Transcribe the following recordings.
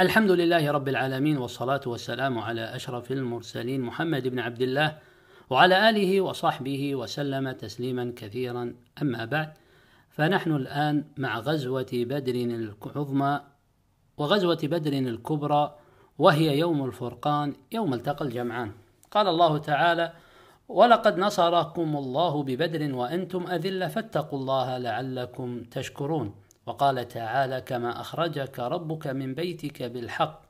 الحمد لله رب العالمين والصلاة والسلام على أشرف المرسلين محمد بن عبد الله وعلى آله وصحبه وسلم تسليما كثيرا أما بعد فنحن الآن مع غزوة بدر العظمى وغزوة بدر الكبرى وهي يوم الفرقان يوم التقى الجمعان قال الله تعالى ولقد نصركم الله ببدر وأنتم أذلة فاتقوا الله لعلكم تشكرون وقال تعالى كما أخرجك ربك من بيتك بالحق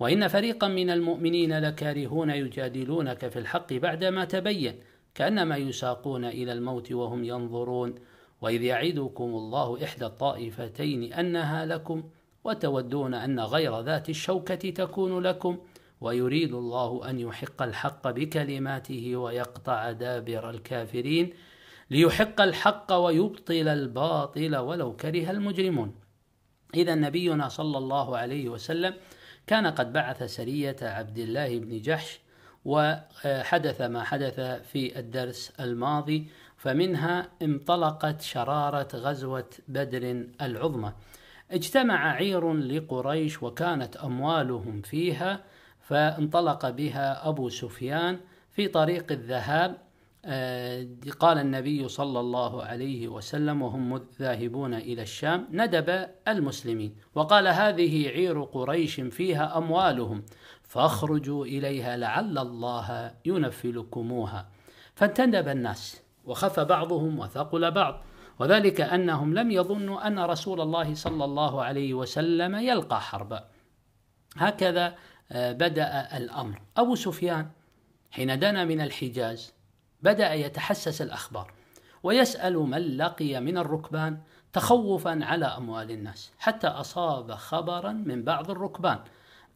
وإن فريقا من المؤمنين لكارهون يجادلونك في الحق بعدما تبين كأنما يساقون إلى الموت وهم ينظرون وإذ يعدكم الله إحدى الطائفتين أنها لكم وتودون أن غير ذات الشوكة تكون لكم ويريد الله أن يحق الحق بكلماته ويقطع دابر الكافرين ليحق الحق ويبطل الباطل ولو كره المجرمون إذا نبينا صلى الله عليه وسلم كان قد بعث سرية عبد الله بن جحش وحدث ما حدث في الدرس الماضي فمنها انطلقت شرارة غزوة بدر العظمى اجتمع عير لقريش وكانت أموالهم فيها فانطلق بها أبو سفيان في طريق الذهاب قال النبي صلى الله عليه وسلم وهم ذاهبون إلى الشام ندب المسلمين وقال هذه عير قريش فيها أموالهم فاخرجوا إليها لعل الله ينفلكموها فانتدب الناس وخف بعضهم وثقل بعض وذلك أنهم لم يظنوا أن رسول الله صلى الله عليه وسلم يلقى حربا هكذا آه، بدأ الأمر أبو سفيان حين دنا من الحجاز بدأ يتحسس الأخبار ويسأل من لقي من الركبان تخوفا على أموال الناس حتى أصاب خبرا من بعض الركبان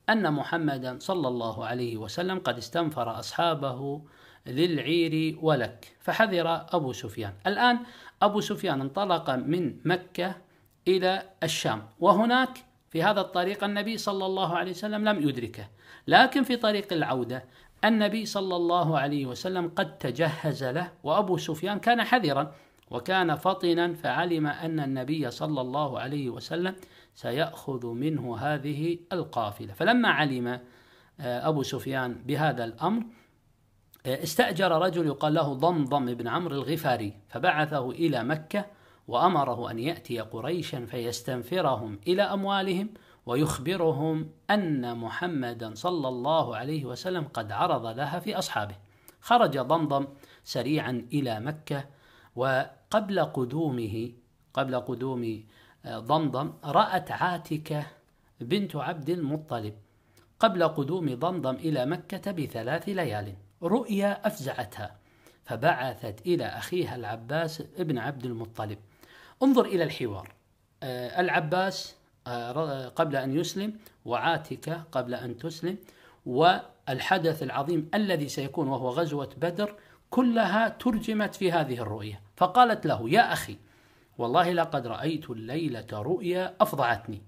أن محمدا صلى الله عليه وسلم قد استنفر أصحابه للعير ولك فحذر أبو سفيان الآن أبو سفيان انطلق من مكة إلى الشام وهناك في هذا الطريق النبي صلى الله عليه وسلم لم يدركه لكن في طريق العودة النبي صلى الله عليه وسلم قد تجهز له وأبو سفيان كان حذرا وكان فطنا فعلم أن النبي صلى الله عليه وسلم سيأخذ منه هذه القافلة فلما علم آه، أبو سفيان بهذا الأمر آه، استأجر رجل يقال له ضمضم بن عمرو الغفاري فبعثه إلى مكة وأمره أن يأتي قريشا فيستنفرهم إلى أموالهم ويخبرهم أن محمدا صلى الله عليه وسلم قد عرض لها في أصحابه خرج ضمضم سريعا إلى مكة وقبل قدومه قبل قدوم آه، ضمضم رأت عاتكة بنت عبد المطلب قبل قدوم ضمضم إلى مكة بثلاث ليال رؤيا أفزعتها فبعثت إلى أخيها العباس ابن عبد المطلب انظر إلى الحوار آه، العباس آه، آه، قبل أن يسلم وعاتكة قبل أن تسلم والحدث العظيم الذي سيكون وهو غزوة بدر كلها ترجمت في هذه الرؤية فقالت له يا أخي والله لقد رأيت الليلة رؤيا أفضعتني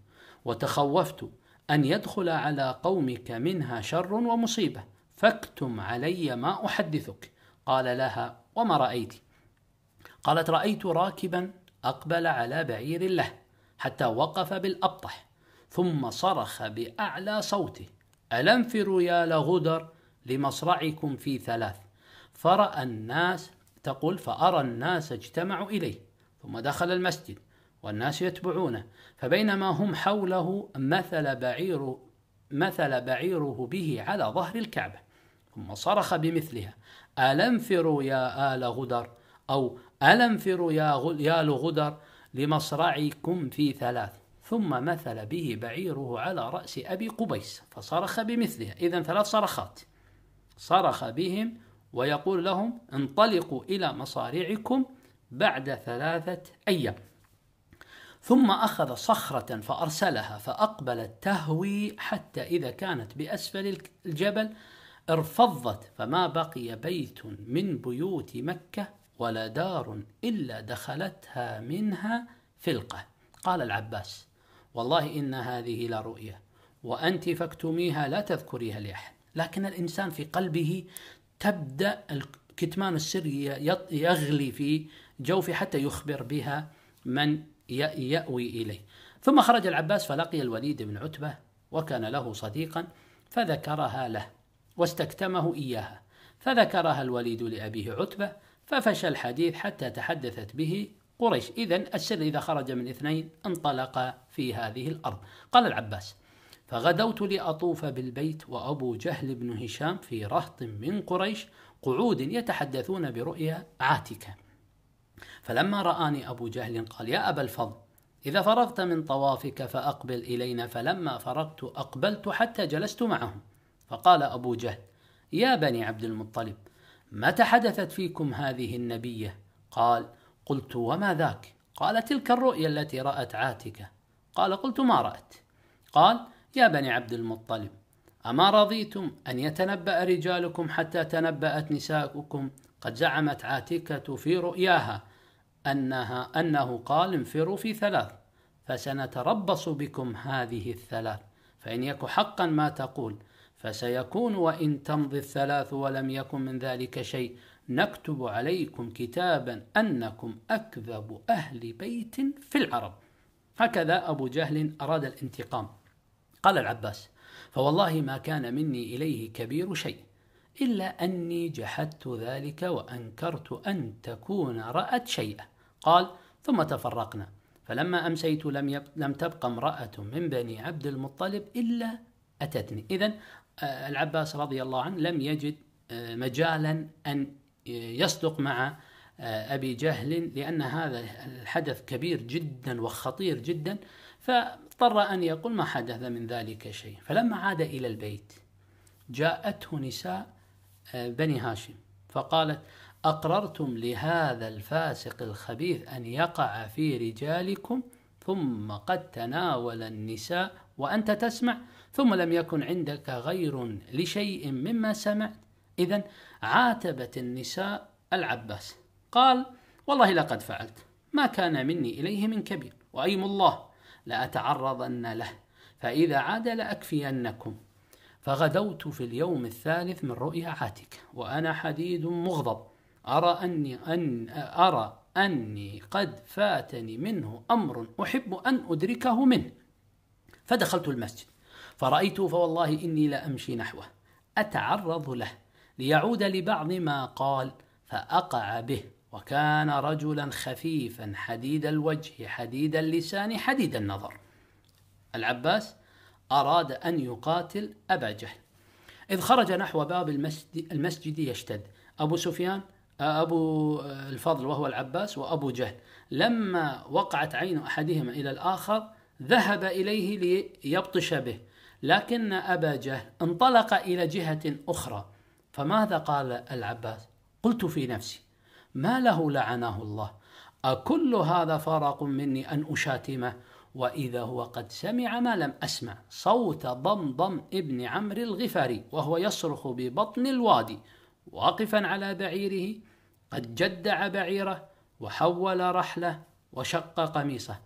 وتخوفت أن يدخل على قومك منها شر ومصيبة فاكتم علي ما أحدثك قال لها وما رأيت قالت رأيت راكبا أقبل على بعير له حتى وقف بالأبطح ثم صرخ بأعلى صوته ألنفروا يا لغدر لمصرعكم في ثلاث فرأى الناس تقول فأرى الناس اجتمعوا إليه ثم دخل المسجد والناس يتبعونه فبينما هم حوله مثل بعير مثل بعيره به على ظهر الكعبة ثم صرخ بمثلها ألنفروا يا آل غدر أو ألنفروا يا, يا لغدر لمصرعكم في ثلاث ثم مثل به بعيره على رأس أبي قبيس فصرخ بمثلها إذا ثلاث صرخات صرخ بهم ويقول لهم انطلقوا إلى مصارعكم بعد ثلاثة أيام ثم أخذ صخرة فأرسلها فأقبلت تهوي حتى إذا كانت بأسفل الجبل ارفضت فما بقي بيت من بيوت مكة ولا دار إلا دخلتها منها فلقة قال العباس والله إن هذه لرؤية وأنت فاكتميها لا تذكريها لأحد لكن الإنسان في قلبه تبدأ كتمان السر يغلي في جوفه حتى يخبر بها من يأوي إليه ثم خرج العباس فلقي الوليد بن عتبة وكان له صديقا فذكرها له واستكتمه إياها فذكرها الوليد لأبيه عتبة ففشى الحديث حتى تحدثت به قريش إذا السر إذا خرج من اثنين انطلق في هذه الأرض قال العباس فغدوت لأطوف بالبيت وأبو جهل بن هشام في رهط من قريش قعود يتحدثون برؤيا عاتكة فلما رآني أبو جهل قال يا أبا الفضل إذا فرغت من طوافك فأقبل إلينا فلما فرغت أقبلت حتى جلست معهم فقال أبو جهل يا بني عبد المطلب متى حدثت فيكم هذه النبيه قال قلت وما ذاك قال تلك الرؤيا التي رات عاتكه قال قلت ما رات قال يا بني عبد المطلب اما رضيتم ان يتنبا رجالكم حتى تنبات نساؤكم قد زعمت عاتكه في رؤياها انها انه قال انفروا في ثلاث فسنتربص بكم هذه الثلاث فان يك حقا ما تقول فسيكون وإن تمضي الثلاث ولم يكن من ذلك شيء نكتب عليكم كتابا أنكم أكذب أهل بيت في العرب هكذا أبو جهل أراد الانتقام قال العباس فوالله ما كان مني إليه كبير شيء إلا أني جحدت ذلك وأنكرت أن تكون رأت شيئا قال ثم تفرقنا فلما أمسيت لم, يب... لم تبقى امرأة من بني عبد المطلب إلا أتتني إذا العباس رضي الله عنه لم يجد آه، مجالا أن آه، يصدق مع آه، أبي جهل لأن هذا الحدث كبير جدا وخطير جدا فاضطر أن يقول ما حدث من ذلك شيء فلما عاد إلى البيت جاءته نساء بني هاشم فقالت أقررتم لهذا الفاسق الخبيث أن يقع في رجالكم ثم قد تناول النساء وأنت تسمع ثم لم يكن عندك غير لشيء مما سمعت إذا عاتبت النساء العباس قال والله لقد فعلت ما كان مني إليه من كبير وأيم الله لأتعرضن له فإذا عاد لأكفينكم فغدوت في اليوم الثالث من رؤيا عاتكة وأنا حديد مغضب أرى أني أن أرى أني قد فاتني منه أمر أحب أن أدركه منه فدخلت المسجد فرأيته فوالله إني لأمشي نحوه أتعرض له ليعود لبعض ما قال فأقع به وكان رجلا خفيفا حديد الوجه حديد اللسان حديد النظر العباس أراد أن يقاتل أبا جهل إذ خرج نحو باب المسجد, المسجد يشتد أبو سفيان أبو الفضل وهو العباس وأبو جهل لما وقعت عين أحدهما إلى الآخر ذهب إليه ليبطش به لكن أبا جهل انطلق إلى جهة أخرى فماذا قال العباس قلت في نفسي ما له لعنه الله أكل هذا فرق مني أن أشاتمه وإذا هو قد سمع ما لم أسمع صوت ضمضم ابن عمرو الغفاري وهو يصرخ ببطن الوادي واقفا على بعيره قد جدع بعيره وحول رحله وشق قميصه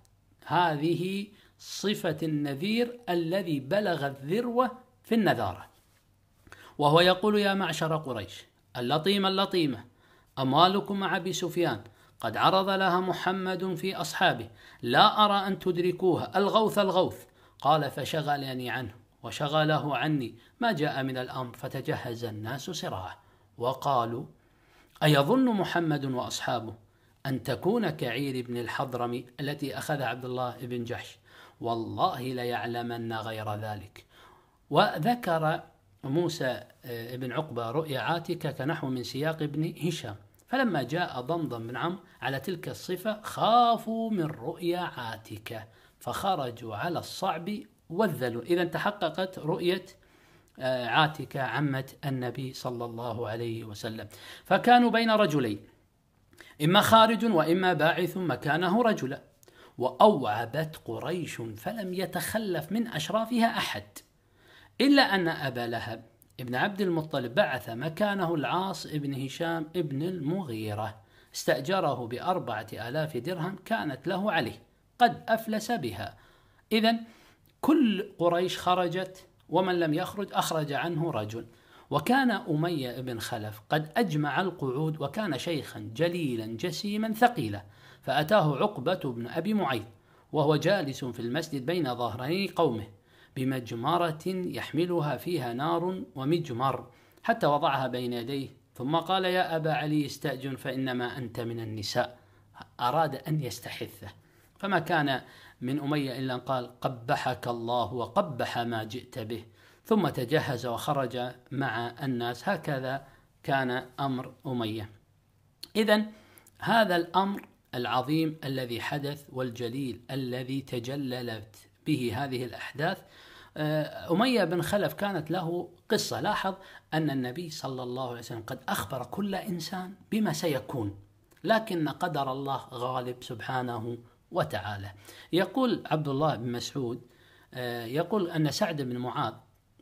هذه صفة النذير الذي بلغ الذروة في النذارة وهو يقول يا معشر قريش اللطيمة اللطيمة أموالكم مع أبي سفيان قد عرض لها محمد في أصحابه لا أرى أن تدركوها الغوث الغوث قال فشغلني عنه وشغله عني ما جاء من الأمر فتجهز الناس سراعه وقالوا أيظن محمد وأصحابه أن تكون كعير بن الحضرمي التي أخذها عبد الله بن جحش والله ليعلمن غير ذلك وذكر موسى آه، بن عقبة رؤيا عاتكة كنحو من سياق ابن هشام فلما جاء ضمضم بن عم على تلك الصفة خافوا من رؤيا عاتكة فخرجوا على الصعب وذلوا إذا تحققت رؤية آه، عاتكة عمة النبي صلى الله عليه وسلم فكانوا بين رجلين إما خارج وإما باعث مكانه رجلا وأوعبت قريش فلم يتخلف من أشرافها أحد إلا أن أبا لهب ابن عبد المطلب بعث مكانه العاص ابن هشام ابن المغيرة استأجره بأربعة آلاف درهم كانت له عليه قد أفلس بها إذا كل قريش خرجت ومن لم يخرج أخرج عنه رجل وكان أمية بن خلف قد أجمع القعود وكان شيخا جليلا جسيما ثقيلا فأتاه عقبة بن أبي معيط وهو جالس في المسجد بين ظهري قومه بمجمرة يحملها فيها نار ومجمر حتى وضعها بين يديه ثم قال يا أبا علي استأجن فإنما أنت من النساء أراد أن يستحثه فما كان من أمية إلا أن قال قبحك الله وقبح ما جئت به ثم تجهز وخرج مع الناس هكذا كان أمر أمية إذا هذا الأمر العظيم الذي حدث والجليل الذي تجللت به هذه الاحداث آه، أمية بن خلف كانت له قصة لاحظ أن النبي صلى الله عليه وسلم قد أخبر كل إنسان بما سيكون لكن قدر الله غالب سبحانه وتعالى يقول عبد الله بن مسعود آه، يقول أن سعد بن معاذ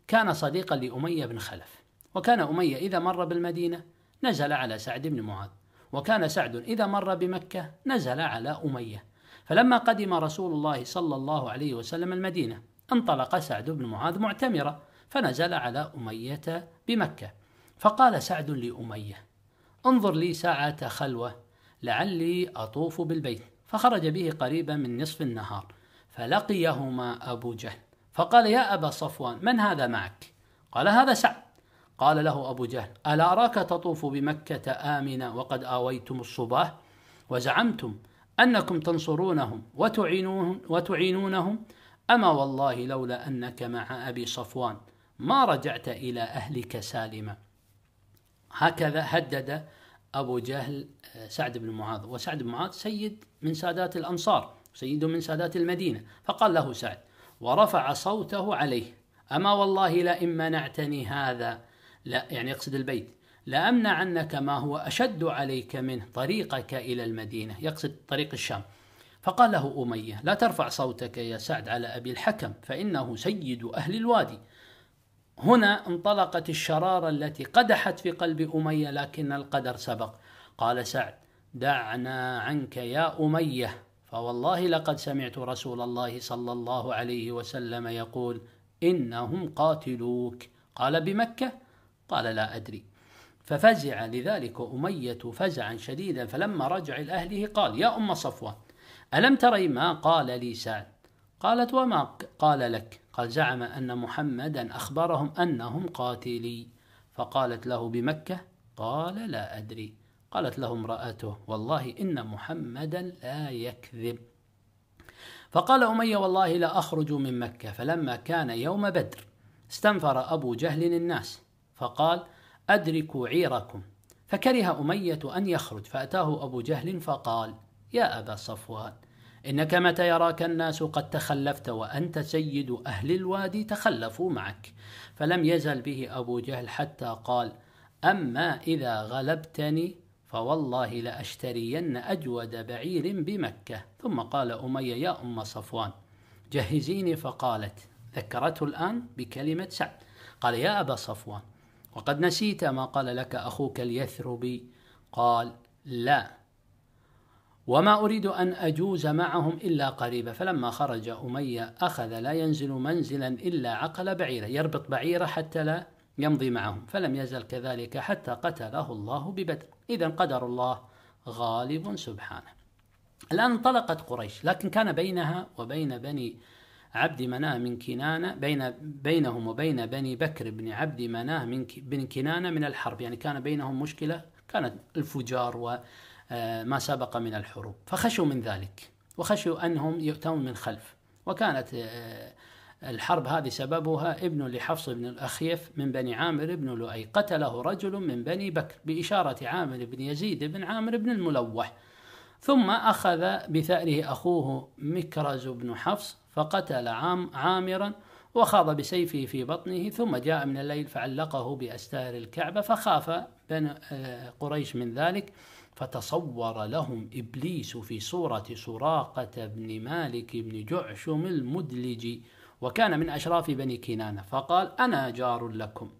كان صديقا لأمية بن خلف وكان أمية إذا مر بالمدينة نزل على سعد بن معاذ وكان سعد إذا مر بمكة نزل على أمية فلما قدم رسول الله صلى الله عليه وسلم المدينة انطلق سعد بن معاذ معتمرة فنزل على أمية بمكة فقال سعد لأمية انظر لي ساعة خلوة لعلي أطوف بالبيت فخرج به قريبا من نصف النهار فلقيهما أبو جهل فقال يا أبا صفوان من هذا معك قال هذا سعد قال له أبو جهل ألا أراك تطوف بمكة آمنا وقد آويتم الصباه وزعمتم أنكم تنصرونهم وتعينونهم أما والله لولا أنك مع أبي صفوان ما رجعت إلى أهلك سالما هكذا هدد أبو جهل آه، سعد بن معاذ وسعد بن معاذ سيد من سادات الأنصار سيد من سادات المدينة فقال له سعد ورفع صوته عليه أما والله لئن منعتني هذا لا يعني يقصد البيت لأمنعنك عنك ما هو أشد عليك منه طريقك إلى المدينة يقصد طريق الشام فقال له أمية لا ترفع صوتك يا سعد على أبي الحكم فإنه سيد أهل الوادي هنا انطلقت الشرارة التي قدحت في قلب أمية لكن القدر سبق قال سعد دعنا عنك يا أمية فوالله لقد سمعت رسول الله صلى الله عليه وسلم يقول إنهم قاتلوك قال بمكة قال لا أدري ففزع لذلك أمية فزعا شديدا فلما رجع إلى أهله قال يا أم صفوان ألم تري ما قال لي سعد قالت وما قال لك قال زعم أن محمدا أخبرهم أنهم قاتلي فقالت له بمكة قال لا أدري قالت له امرأته والله إن محمدا لا يكذب فقال أمية والله لا أخرج من مكة فلما كان يوم بدر استنفر أبو جهل الناس فقال أدركوا عيركم فكره أمية أن يخرج فأتاه أبو جهل فقال يا أبا صفوان إنك متى يراك الناس قد تخلفت وأنت سيد أهل الوادي تخلفوا معك فلم يزل به أبو جهل حتى قال أما إذا غلبتني فوالله لأشترين أجود بعير بمكة ثم قال أمية يا أم صفوان جهزيني فقالت ذكرته الآن بكلمة سعد قال يا أبا صفوان وقد نسيت ما قال لك أخوك اليثربي قال لا وما أريد أن أجوز معهم إلا قريبا فلما خرج أمية أخذ لا ينزل منزلا إلا عقل بعيرة يربط بعيرة حتى لا يمضي معهم فلم يزل كذلك حتى قتله الله ببدر إذا قدر الله غالب سبحانه الآن انطلقت قريش لكن كان بينها وبين بني عبد مناه من كنانة بين بينهم وبين بني بكر بن عبد مناه من بن كنانة من الحرب يعني كان بينهم مشكلة كانت الفجار وما آه، سبق من الحروب فخشوا من ذلك وخشوا أنهم يؤتون من خلف وكانت آه، الحرب هذه سببها ابن لحفص بن الأخيف من بني عامر بن لؤي قتله رجل من بني بكر بإشارة عامر بن يزيد بن عامر بن الملوح ثم أخذ بثأره أخوه مكرز بن حفص فقتل عام عامرا وخاض بسيفه في بطنه ثم جاء من الليل فعلقه بأستار الكعبة فخاف بنو آه، قريش من ذلك فتصور لهم إبليس في صورة سراقة بن مالك بن جعشم المدلج وكان من أشراف بني كنانة فقال أنا جار لكم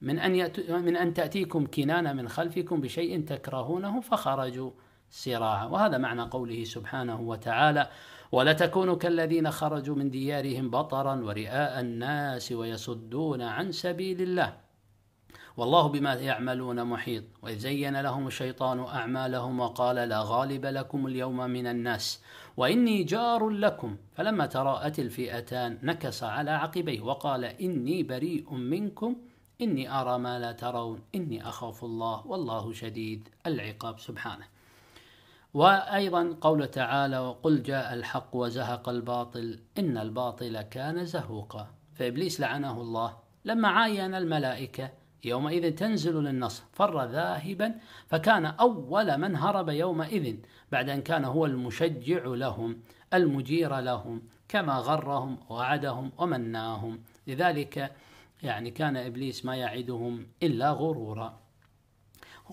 من أن, من أن تأتيكم كنانة من خلفكم بشيء تكرهونه فخرجوا سراعا وهذا معنى قوله سبحانه وتعالى ولا تكونوا كالذين خرجوا من ديارهم بطرا ورئاء الناس ويصدون عن سبيل الله والله بما يعملون محيط وإذ زين لهم الشيطان أعمالهم وقال لا غالب لكم اليوم من الناس وإني جار لكم فلما تراءت الفئتان نكس على عقبيه وقال إني بريء منكم إني أرى ما لا ترون إني أخاف الله والله شديد العقاب سبحانه وأيضا قول تعالى وقل جاء الحق وزهق الباطل إن الباطل كان زهوقا فإبليس لعنه الله لما عاين الملائكة يومئذ تنزل للنصر فر ذاهبا فكان أول من هرب يومئذ بعد أن كان هو المشجع لهم المجير لهم كما غرهم وعدهم ومناهم لذلك يعني كان إبليس ما يعدهم إلا غرورا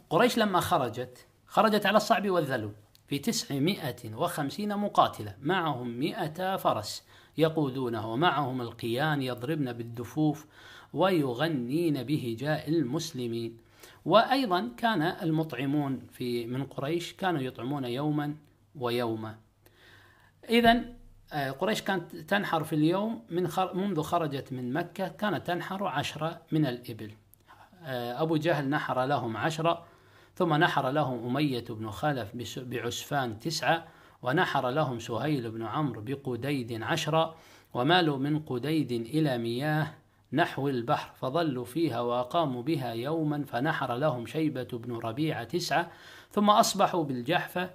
قريش لما خرجت خرجت على الصعب والذلول بتسعمائة وخمسين مقاتلة معهم مئة فرس يقودونه ومعهم القيان يضربن بالدفوف ويغنين بهجاء المسلمين وأيضا كان المطعمون في من قريش كانوا يطعمون يوما ويوما إذا آه، قريش كانت تنحر في اليوم من خر... منذ خرجت من مكة كانت تنحر عشرة من الإبل آه، أبو جهل نحر لهم عشرة ثم نحر لهم أمية بن خلف بعسفان تسعة ونحر لهم سهيل بن عمرو بقديد عشرة ومالوا من قديد إلى مياه نحو البحر فظلوا فيها وأقاموا بها يوما فنحر لهم شيبة بن ربيعة تسعة ثم أصبحوا بالجحفة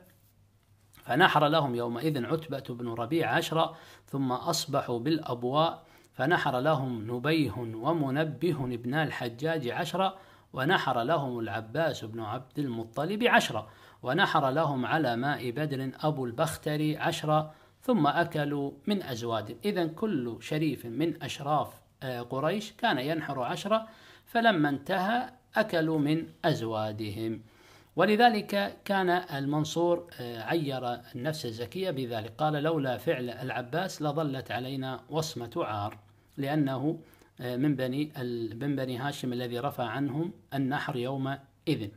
فنحر لهم يومئذ عتبة بن ربيع عشرة ثم أصبحوا بالأبواء فنحر لهم نبيه ومنبه ابن الحجاج عشرة ونحر لهم العباس بن عبد المطلب عشرة ونحر لهم على ماء بدر أبو البختري عشرة ثم أكلوا من أزواد إذا كل شريف من أشراف آه، قريش كان ينحر عشرة فلما انتهى أكلوا من أزوادهم ولذلك كان المنصور آه، عير النفس الزكية بذلك قال لولا فعل العباس لظلت علينا وصمة عار لأنه آه، من بني من بني هاشم الذي رفع عنهم النحر يومئذ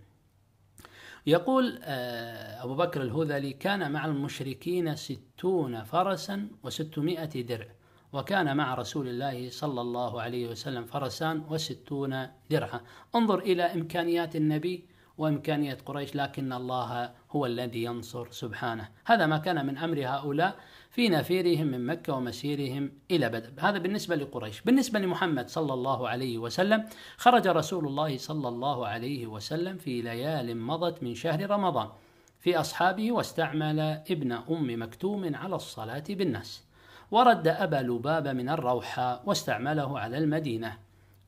يقول آه، أبو بكر الهذلي كان مع المشركين ستون فرسا وستمائة درع وكان مع رسول الله صلى الله عليه وسلم فرسان وستون درعا انظر إلى إمكانيات النبي وإمكانية قريش لكن الله هو الذي ينصر سبحانه هذا ما كان من أمر هؤلاء في نفيرهم من مكة ومسيرهم إلى بدر هذا بالنسبة لقريش بالنسبة لمحمد صلى الله عليه وسلم خرج رسول الله صلى الله عليه وسلم في ليال مضت من شهر رمضان في أصحابه واستعمل ابن أم مكتوم على الصلاة بالناس ورد أبا لباب من الروحة واستعمله على المدينة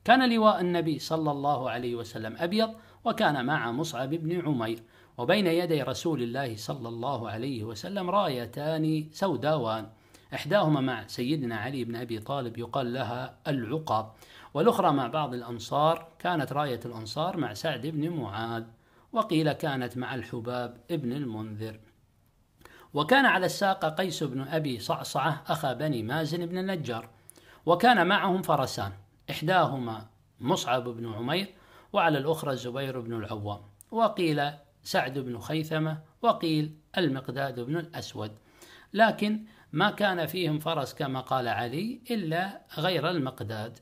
كان لواء النبي صلى الله عليه وسلم أبيض وكان مع مصعب بن عمير وبين يدي رسول الله صلى الله عليه وسلم رايتان سوداوان إحداهما مع سيدنا علي بن أبي طالب يقال لها العقب والأخرى مع بعض الأنصار كانت راية الأنصار مع سعد بن معاذ وقيل كانت مع الحباب بن المنذر وكان على الساقة قيس بن أبي صعصعة أخا بني مازن بن النجار وكان معهم فرسان إحداهما مصعب بن عمير وعلى الأخرى الزبير بن العوام وقيل سعد بن خيثمة وقيل المقداد بن الأسود لكن ما كان فيهم فرس كما قال علي إلا غير المقداد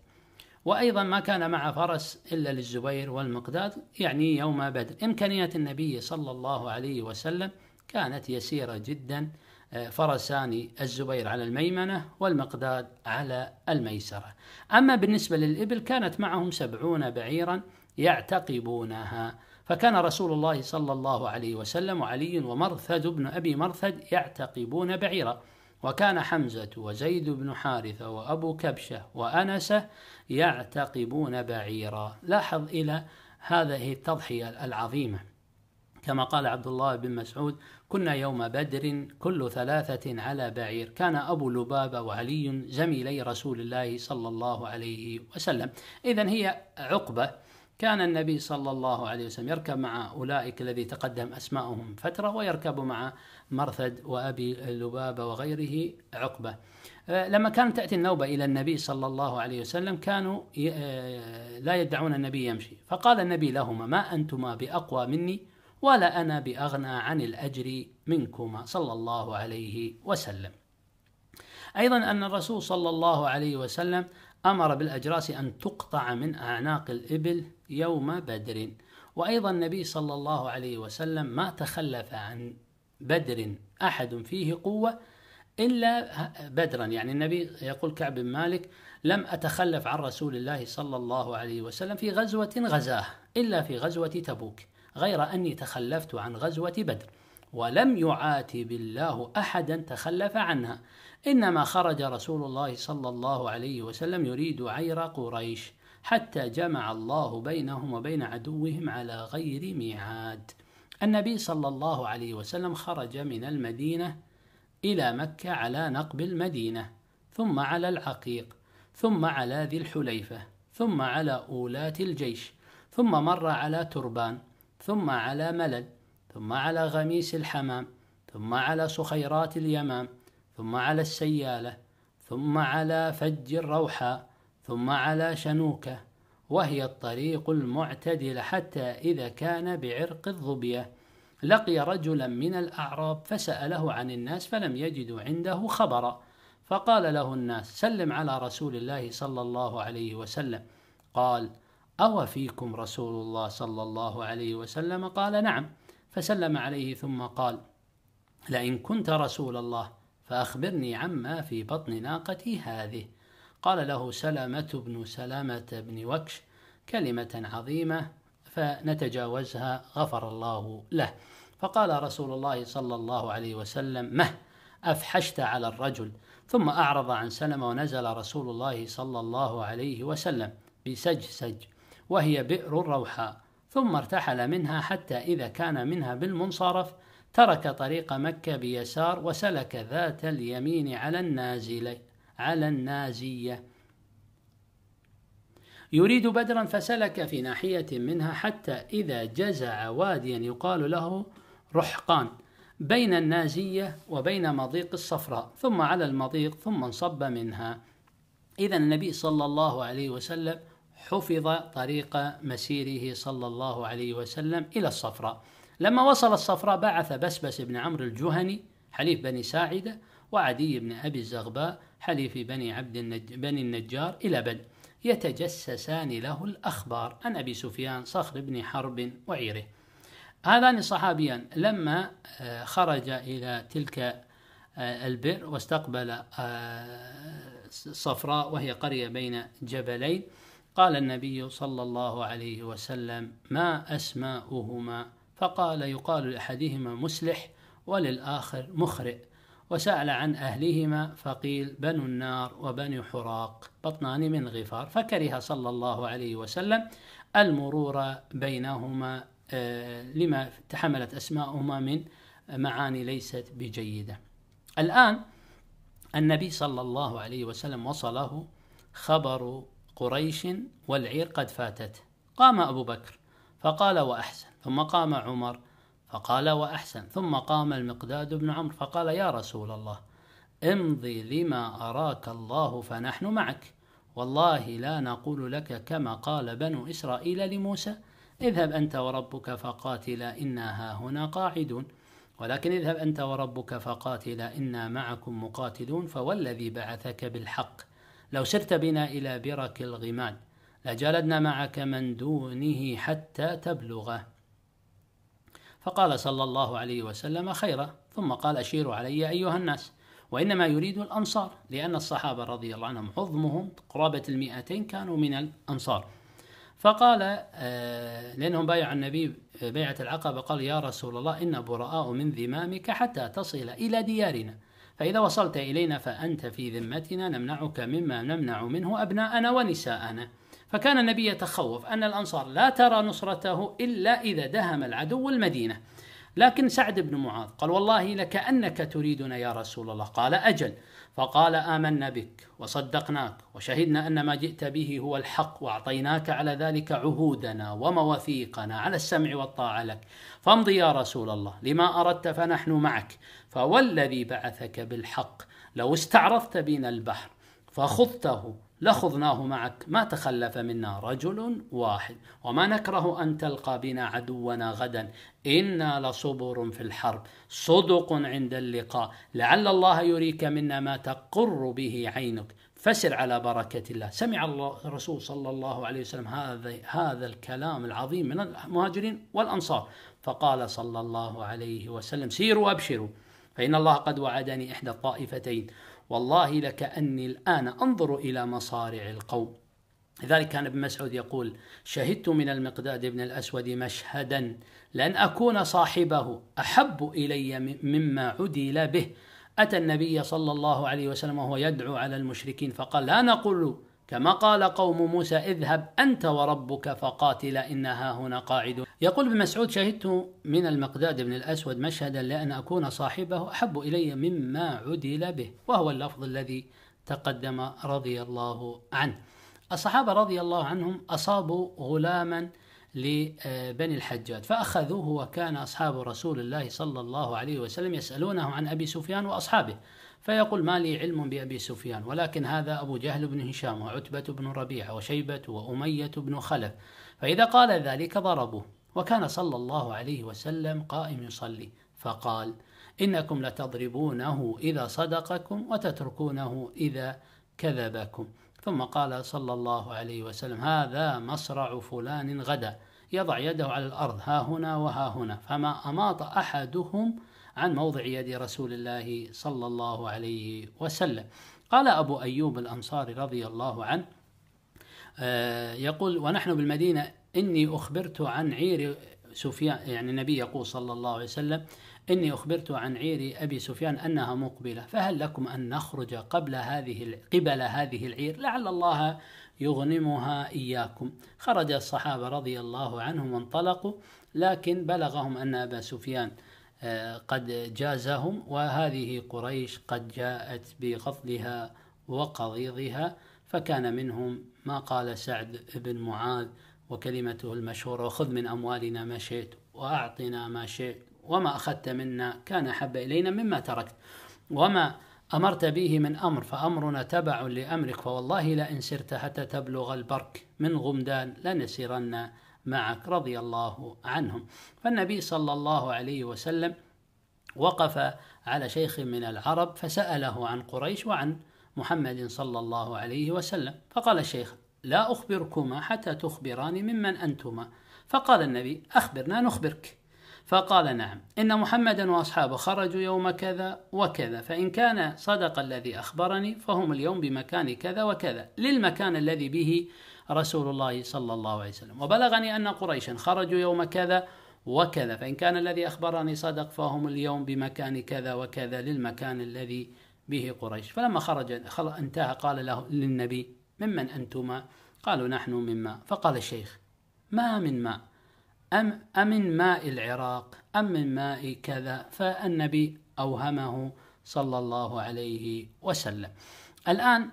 وأيضا ما كان مع فرس إلا للزبير والمقداد يعني يوم بدر إمكانيات النبي صلى الله عليه وسلم كانت يسيرة جدا آه، فرسان الزبير على الميمنة والمقداد على الميسرة أما بالنسبة للإبل كانت معهم سبعون بعيرا يعتقبونها فكان رسول الله صلى الله عليه وسلم وعلي ومرثد بن أبي مرثد يعتقبون بعيرا وكان حمزة وزيد بن حارثة وأبو كبشة وأنسة يعتقبون بعيرا لاحظ إلى هذه التضحية العظيمة كما قال عبد الله بن مسعود كنا يوم بدر كل ثلاثة على بعير كان أبو لبابة وعلي زميلي رسول الله صلى الله عليه وسلم إذا هي عقبة كان النبي صلى الله عليه وسلم يركب مع أولئك الذي تقدم أسماؤهم فترة ويركب مع مرثد وأبي لبابة وغيره عقبة آه، لما كانت تأتي النوبة إلى النبي صلى الله عليه وسلم كانوا آه، لا يدعون النبي يمشي فقال النبي لهما ما أنتما بأقوى مني ولا أنا بأغنى عن الأجر منكما صلى الله عليه وسلم أيضا أن الرسول صلى الله عليه وسلم أمر بالأجراس أن تقطع من أعناق الإبل يوم بدر وأيضا النبي صلى الله عليه وسلم ما تخلف عن بدر أحد فيه قوة إلا بدرا يعني النبي يقول كعب بن مالك لم أتخلف عن رسول الله صلى الله عليه وسلم في غزوة غزاه إلا في غزوة تبوك غير أني تخلفت عن غزوة بدر ولم يعاتب الله أحدا تخلف عنها إنما خرج رسول الله صلى الله عليه وسلم يريد عير قريش حتى جمع الله بينهم وبين عدوهم على غير ميعاد النبي صلى الله عليه وسلم خرج من المدينة إلى مكة على نقب المدينة ثم على العقيق ثم على ذي الحليفة ثم على أولاة الجيش ثم مر على تربان ثم على ملل ثم على غميس الحمام ثم على صخيرات اليمام ثم على السيالة ثم على فج الروحاء ثم على شنوكة وهي الطريق المعتدل حتى إذا كان بعرق الظبية لقي رجلا من الأعراب فسأله عن الناس فلم يجدوا عنده خبرا فقال له الناس سلم على رسول الله صلى الله عليه وسلم قال أو فيكم رسول الله صلى الله عليه وسلم قال نعم فسلم عليه ثم قال لئن كنت رسول الله فأخبرني عما في بطن ناقتي هذه قال له سلمة بن سلمة بن وكش كلمة عظيمة فنتجاوزها غفر الله له فقال رسول الله صلى الله عليه وسلم مه أفحشت على الرجل ثم أعرض عن سلمة ونزل رسول الله صلى الله عليه وسلم بسجسج وهي بئر الروحاء ثم ارتحل منها حتى إذا كان منها بالمنصرف ترك طريق مكة بيسار وسلك ذات اليمين على النازلين على النازية يريد بدرا فسلك في ناحية منها حتى إذا جزع واديا يقال له رحقان بين النازية وبين مضيق الصفراء ثم على المضيق ثم انصب منها إذا النبي صلى الله عليه وسلم حفظ طريق مسيره صلى الله عليه وسلم إلى الصفراء لما وصل الصفراء بعث بسبس بن عمرو الجهني حليف بني ساعدة وعدي بن أبي الزغباء حليف بني عبد النج... بني النجار إلى بل يتجسسان له الأخبار عن أبي سفيان صخر بن حرب وعيره هذان الصحابيان لما آه، خرج إلى تلك آه، البئر واستقبل آه، صفراء وهي قرية بين جبلين قال النبي صلى الله عليه وسلم ما أسماؤهما فقال يقال لأحدهما مسلح وللآخر مخرئ وسأل عن أهلهما فقيل بنو النار وبني حراق بطنان من غفار فكره صلى الله عليه وسلم المرور بينهما آه، لما تحملت أسماؤهما من معاني ليست بجيدة الآن النبي صلى الله عليه وسلم وصله خبر قريش والعير قد فاتته قام أبو بكر فقال وأحسن ثم قام عمر فقال وأحسن ثم قام المقداد بن عمرو فقال يا رسول الله امضي لما أراك الله فنحن معك والله لا نقول لك كما قال بنو إسرائيل لموسى اذهب أنت وربك فقاتلا إنا هنا قاعدون ولكن اذهب أنت وربك فقاتلا إنا معكم مقاتلون فوالذي بعثك بالحق لو سرت بنا إلى برك الغمال لجلدنا معك من دونه حتى تبلغه فقال صلى الله عليه وسلم خيرا ثم قال أشيروا علي أيها الناس وإنما يريد الأنصار لأن الصحابة رضي الله عنهم عظمهم قرابة المئتين كانوا من الأنصار فقال آه، لأنهم بايعوا النبي بيعة العقبة قال يا رسول الله إن براء من ذمامك حتى تصل إلى ديارنا فإذا وصلت إلينا فأنت في ذمتنا نمنعك مما نمنع منه أبناءنا ونساءنا فكان النبي يتخوف أن الأنصار لا ترى نصرته إلا إذا دهم العدو المدينة لكن سعد بن معاذ قال والله لكأنك تريدنا يا رسول الله قال أجل فقال آمنا بك وصدقناك وشهدنا أن ما جئت به هو الحق وأعطيناك على ذلك عهودنا ومواثيقنا على السمع والطاعة لك فامض يا رسول الله لما أردت فنحن معك فوالذي بعثك بالحق لو استعرضت بنا البحر فخضته لخضناه معك ما تخلف منا رجل واحد وما نكره أن تلقى بنا عدونا غدا إنا لصبر في الحرب صدق عند اللقاء لعل الله يريك منا ما تقر به عينك فسر على بركة الله سمع الله الرسول صلى الله عليه وسلم هذا هذا الكلام العظيم من المهاجرين والأنصار فقال صلى الله عليه وسلم سيروا أبشروا فإن الله قد وعدني إحدى الطائفتين والله لكأني الآن أنظر إلى مصارع القوم لذلك كان ابن مسعود يقول شهدت من المقداد بن الأسود مشهدا لن أكون صاحبه أحب إلي مما عدل به أتى النبي صلى الله عليه وسلم وهو يدعو على المشركين فقال لا نقول كما قال قوم موسى اذهب أنت وربك فقاتلا إنها هنا قاعد يقول ابن مسعود شهدت من المقداد بن الأسود مشهدا لأن أكون صاحبه أحب إلي مما عدل به وهو اللفظ الذي تقدم رضي الله عنه الصحابة رضي الله عنهم أصابوا غلاما لبني الحجاج فأخذوه وكان أصحاب رسول الله صلى الله عليه وسلم يسألونه عن أبي سفيان وأصحابه فيقول ما لي علم بأبي سفيان ولكن هذا أبو جهل بن هشام وعتبة بن ربيعة وشيبة وأمية بن خلف فإذا قال ذلك ضربوه وكان صلى الله عليه وسلم قائم يصلي فقال إنكم لتضربونه إذا صدقكم وتتركونه إذا كذبكم ثم قال صلى الله عليه وسلم هذا مصرع فلان غدا يضع يده على الأرض ها هنا وها هنا فما أماط أحدهم عن موضع يد رسول الله صلى الله عليه وسلم قال أبو أيوب الأنصاري رضي الله عنه آه، يقول ونحن بالمدينة إني أخبرت عن عير سفيان يعني النبي يقول صلى الله عليه وسلم إني أخبرت عن عير أبي سفيان أنها مقبلة فهل لكم أن نخرج قبل هذه قبل هذه العير لعل الله يغنمها إياكم خرج الصحابة رضي الله عنهم وانطلقوا لكن بلغهم أن أبا سفيان قد جازهم وهذه قريش قد جاءت بغفلها وقضيضها فكان منهم ما قال سعد بن معاذ وكلمته المشهورة وخذ من أموالنا ما شئت وأعطنا ما شئت وما أخذت منا كان حب إلينا مما تركت وما أمرت به من أمر فأمرنا تبع لأمرك فوالله لئن سرت حتى تبلغ البرك من غمدان لنسيرن معك رضي الله عنهم فالنبي صلى الله عليه وسلم وقف على شيخ من العرب فسأله عن قريش وعن محمد صلى الله عليه وسلم فقال الشيخ لا أخبركما حتى تخبراني ممن أنتما فقال النبي أخبرنا نخبرك فقال نعم إن محمدا وأصحابه خرجوا يوم كذا وكذا فإن كان صدق الذي أخبرني فهم اليوم بمكان كذا وكذا للمكان الذي به رسول الله صلى الله عليه وسلم وبلغني أن قريشا خرجوا يوم كذا وكذا فإن كان الذي أخبرني صدق فهم اليوم بمكان كذا وكذا للمكان الذي به قريش فلما خرج انتهى قال له للنبي ممن أنتما قالوا نحن من ماء فقال الشيخ ما من ماء أم أمن ماء العراق أم من ماء كذا فالنبي أوهمه صلى الله عليه وسلم الآن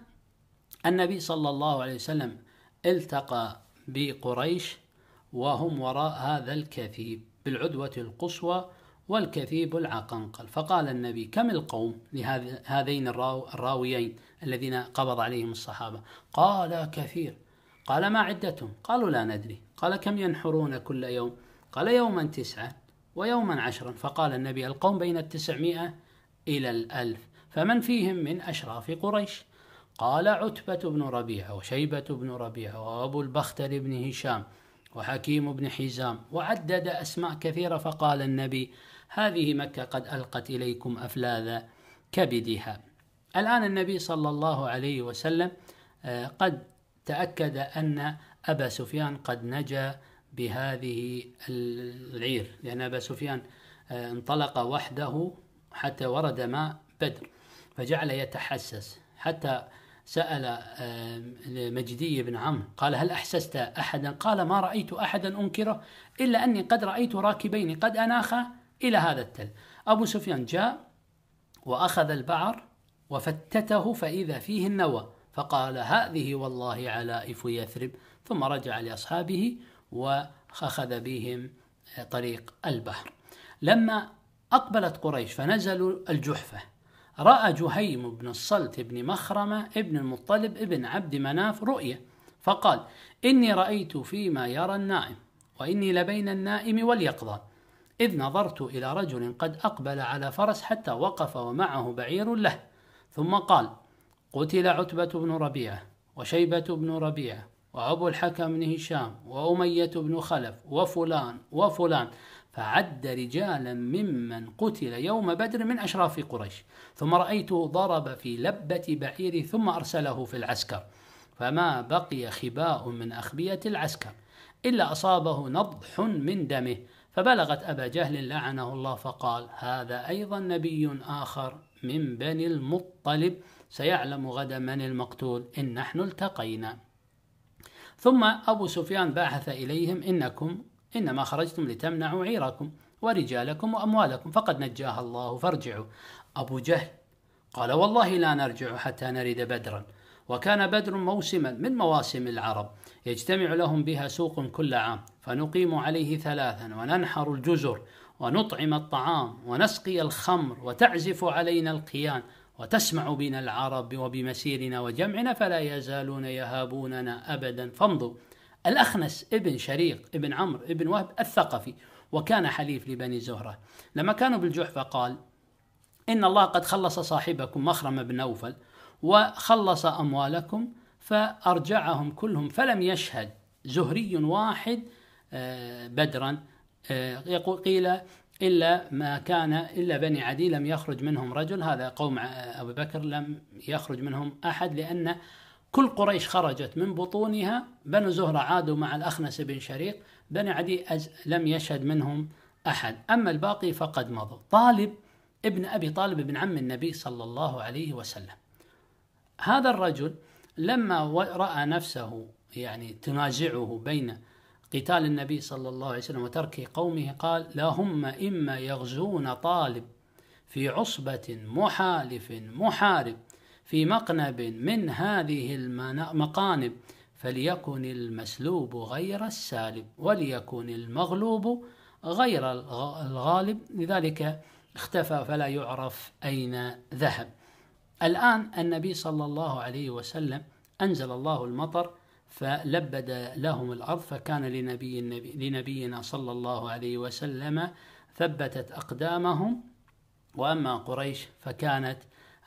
النبي صلى الله عليه وسلم التقى بقريش وهم وراء هذا الكثيب بالعدوة القصوى والكثيب العقنقل فقال النبي كم القوم لهذين الراويين الذين قبض عليهم الصحابة قال كثير قال ما عدتهم قالوا لا ندري قال كم ينحرون كل يوم قال يوما تسعة ويوما عشرا فقال النبي القوم بين التسعمائة إلى الألف فمن فيهم من أشراف قريش قال عتبة بن ربيعة وشيبة بن ربيعة وأبو البختر بن هشام وحكيم بن حزام وعدد أسماء كثيرة فقال النبي هذه مكة قد ألقت إليكم أفلاذ كبدها الآن النبي صلى الله عليه وسلم آه، قد تأكد أن أبا سفيان قد نجا بهذه العير لأن أبا سفيان آه، انطلق وحده حتى ورد ماء بدر فجعل يتحسس حتى سأل المجدي بن عمرو قال هل أحسست أحدا قال ما رأيت أحدا أنكره إلا أني قد رأيت راكبين قد أناخا إلى هذا التل أبو سفيان جاء وأخذ البعر وفتته فإذا فيه النوى فقال هذه والله علائف يثرب ثم رجع لأصحابه وأخذ بهم طريق البحر لما أقبلت قريش فنزلوا الجحفة رأى جهيم بن الصلت بن مخرمة ابن المطلب ابن عبد مناف رؤية فقال إني رأيت فيما يرى النائم وإني لبين النائم واليقظان إذ نظرت إلى رجل قد أقبل على فرس حتى وقف ومعه بعير له ثم قال قتل عتبة بن ربيعة وشيبة بن ربيعة وأبو الحكم بن هشام وأمية بن خلف وفلان وفلان فعد رجالا ممن قتل يوم بدر من أشراف قريش ثم رأيته ضرب في لبة بعيره ثم أرسله في العسكر فما بقي خباء من أخبية العسكر إلا أصابه نضح من دمه فبلغت أبا جهل لعنه الله فقال هذا أيضا نبي آخر من بني المطلب سيعلم غدا من المقتول إن نحن التقينا ثم أبو سفيان بعث إليهم إنكم إنما خرجتم لتمنعوا عيركم ورجالكم وأموالكم فقد نجاها الله فارجعوا أبو جهل قال والله لا نرجع حتى نرد بدرا وكان بدر موسما من مواسم العرب يجتمع لهم بها سوق كل عام فنقيم عليه ثلاثا وننحر الجزر ونطعم الطعام ونسقي الخمر وتعزف علينا القيان وتسمع بنا العرب وبمسيرنا وجمعنا فلا يزالون يهابوننا ابدا فامضوا الأخنس ابن شريق ابن عمرو ابن وهب الثقفي وكان حليف لبني زهرة لما كانوا بالجحفة قال إن الله قد خلص صاحبكم مخرم بن نوفل وخلص أموالكم فأرجعهم كلهم فلم يشهد زهري واحد آه، بدرا آه، يقول قيل إلا ما كان إلا بني عدي لم يخرج منهم رجل هذا قوم آه، أبي بكر لم يخرج منهم أحد لأن كل قريش خرجت من بطونها بنو زهرة عادوا مع الأخنس بن شريق بني عدي لم يشهد منهم أحد أما الباقي فقد مضوا طالب ابن أبي طالب ابن عم النبي صلى الله عليه وسلم هذا الرجل لما رأى نفسه يعني تنازعه بين قتال النبي صلى الله عليه وسلم وترك قومه قال لهم إما يغزون طالب في عصبة محالف محارب في مقنب من هذه المقانب فليكن المسلوب غير السالب وليكن المغلوب غير الغالب لذلك اختفى فلا يعرف أين ذهب الآن النبي صلى الله عليه وسلم أنزل الله المطر فلبد لهم الأرض فكان لنبي لنبينا صلى الله عليه وسلم ثبتت أقدامهم وأما قريش فكانت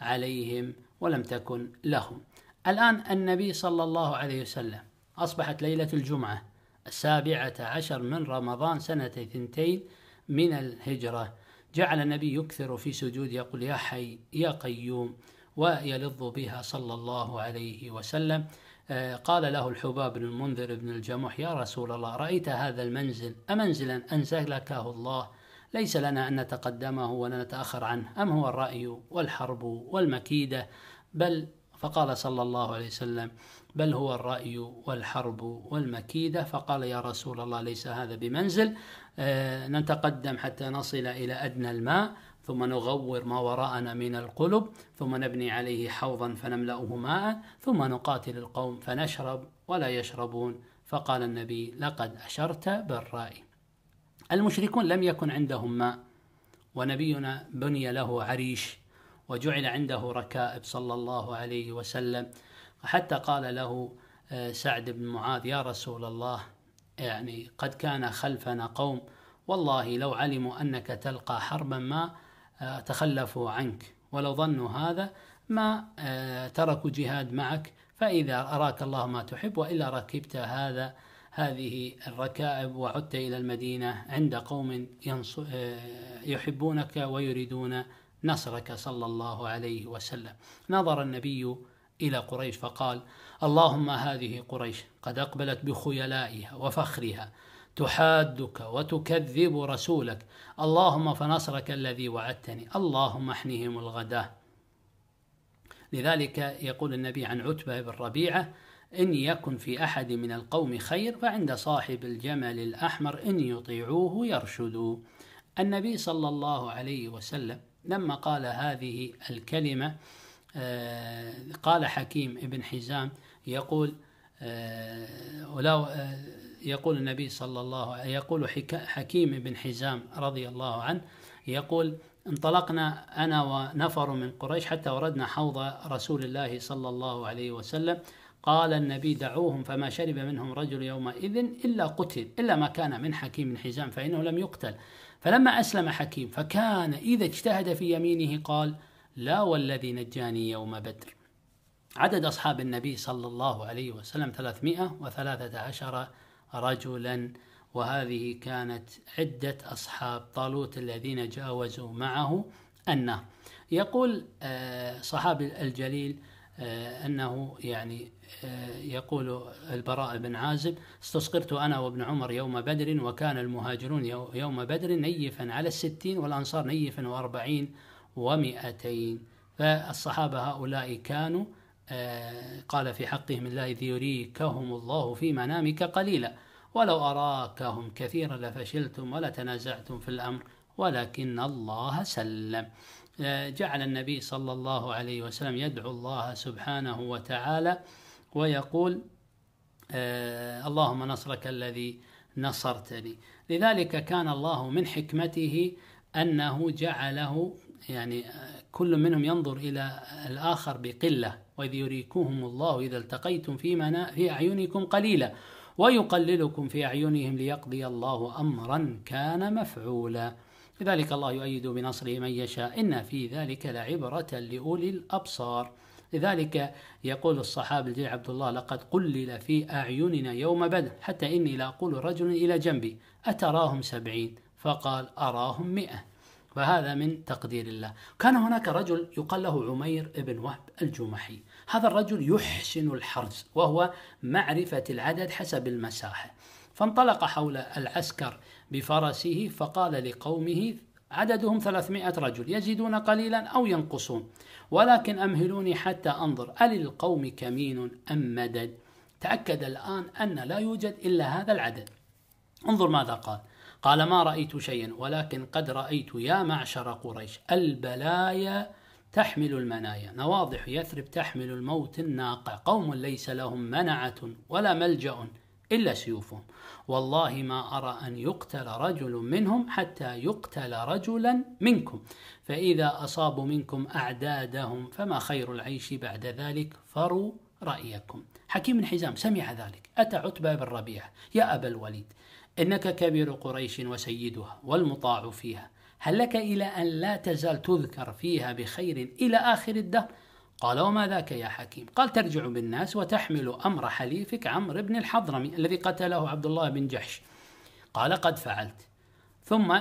عليهم ولم تكن لهم الآن النبي صلى الله عليه وسلم أصبحت ليلة الجمعة السابعة عشر من رمضان سنة ثنتين من الهجرة جعل النبي يكثر في سجود يقول يا حي يا قيوم ويلظ بها صلى الله عليه وسلم آه، قال له الحباب بن المنذر بن الجمح يا رسول الله رأيت هذا المنزل أمنزلا أنزلكه الله ليس لنا أن نتقدمه ولا نتأخر عنه أم هو الرأي والحرب والمكيدة بل فقال صلى الله عليه وسلم بل هو الرأي والحرب والمكيدة فقال يا رسول الله ليس هذا بمنزل آه، نتقدم حتى نصل إلى أدنى الماء ثم نغور ما وراءنا من القلب ثم نبني عليه حوضا فنملأه ماء ثم نقاتل القوم فنشرب ولا يشربون فقال النبي لقد أشرت بالرأي المشركون لم يكن عندهم ماء ونبينا بني له عريش وجعل عنده ركائب صلى الله عليه وسلم حتى قال له آه، سعد بن معاذ يا رسول الله يعني قد كان خلفنا قوم والله لو علموا انك تلقى حربا ما آه، تخلفوا عنك ولو ظنوا هذا ما آه، تركوا جهاد معك فاذا اراك الله ما تحب والا ركبت هذا هذه الركائب وعدت الى المدينه عند قوم يحبونك ويريدون نصرك صلى الله عليه وسلم نظر النبي الى قريش فقال اللهم هذه قريش قد اقبلت بخيلائها وفخرها تحادك وتكذب رسولك اللهم فنصرك الذي وعدتني اللهم احنهم الغداه لذلك يقول النبي عن عتبه بن ربيعه إن يكن في أحد من القوم خير فعند صاحب الجمل الأحمر إن يطيعوه يرشدوا النبي صلى الله عليه وسلم لما قال هذه الكلمة آه، قال حكيم ابن حزام يقول آه، ولو آه، يقول النبي صلى الله عليه يقول حكيم ابن حزام رضي الله عنه يقول انطلقنا أنا ونفر من قريش حتى وردنا حوض رسول الله صلى الله عليه وسلم قال النبي دعوهم فما شرب منهم رجل يومئذ إلا قتل إلا ما كان من حكيم من حزام فإنه لم يقتل فلما أسلم حكيم فكان إذا اجتهد في يمينه قال لا والذي نجاني يوم بدر عدد أصحاب النبي صلى الله عليه وسلم 313 رجلا وهذه كانت عدة أصحاب طالوت الذين جاوزوا معه النار يقول آه، صحابي الجليل آه، أنه يعني يقول البراء بن عازب استصغرت أنا وابن عمر يوم بدر وكان المهاجرون يوم بدر نيفا على الستين والأنصار نيفا وأربعين ومئتين فالصحابة هؤلاء كانوا آه، قال في حقهم الله إذ يريكهم الله في منامك قليلا ولو أراكهم كثيرا لفشلتم ولتنازعتم في الأمر ولكن الله سلم آه، جعل النبي صلى الله عليه وسلم يدعو الله سبحانه وتعالى ويقول آه اللهم نصرك الذي نصرتني لذلك كان الله من حكمته أنه جعله يعني آه، كل منهم ينظر إلى الآخر بقلة وإذ يريكوهم الله إذا التقيتم في, منا في أعينكم قليلا ويقللكم في أعينهم ليقضي الله أمرا كان مفعولا لذلك الله يؤيد بنصره من يشاء إن في ذلك لعبرة لأولي الأبصار لذلك يقول الصحابي الجليل عبد الله لقد قلل في أعيننا يوم بدر حتى إني لأقول رجل إلى جنبي أتراهم سبعين فقال أراهم مئة فهذا من تقدير الله كان هناك رجل يقال له عمير بن وهب الجمحي هذا الرجل يحسن الحرز وهو معرفة العدد حسب المساحة فانطلق حول العسكر بفرسه فقال لقومه عددهم 300 رجل يزيدون قليلا أو ينقصون ولكن أمهلوني حتى أنظر أل القوم كمين أم مدد تأكد الآن أن لا يوجد إلا هذا العدد انظر ماذا قال قال ما رأيت شيئا ولكن قد رأيت يا معشر قريش البلايا تحمل المنايا نواضح يثرب تحمل الموت الناقع قوم ليس لهم منعة ولا ملجأ إلا سيوفهم والله ما أرى أن يقتل رجل منهم حتى يقتل رجلا منكم فإذا أصابوا منكم أعدادهم فما خير العيش بعد ذلك فروا رأيكم حكيم بن حزام سمع ذلك أتى عتبة بن ربيعة يا أبا الوليد إنك كبير قريش وسيدها والمطاع فيها هل لك إلى أن لا تزال تذكر فيها بخير إلى آخر الدهر قال وما ذاك يا حكيم قال ترجع بالناس وتحمل أمر حليفك عمرو بن الحضرمي الذي قتله عبد الله بن جحش قال قد فعلت ثم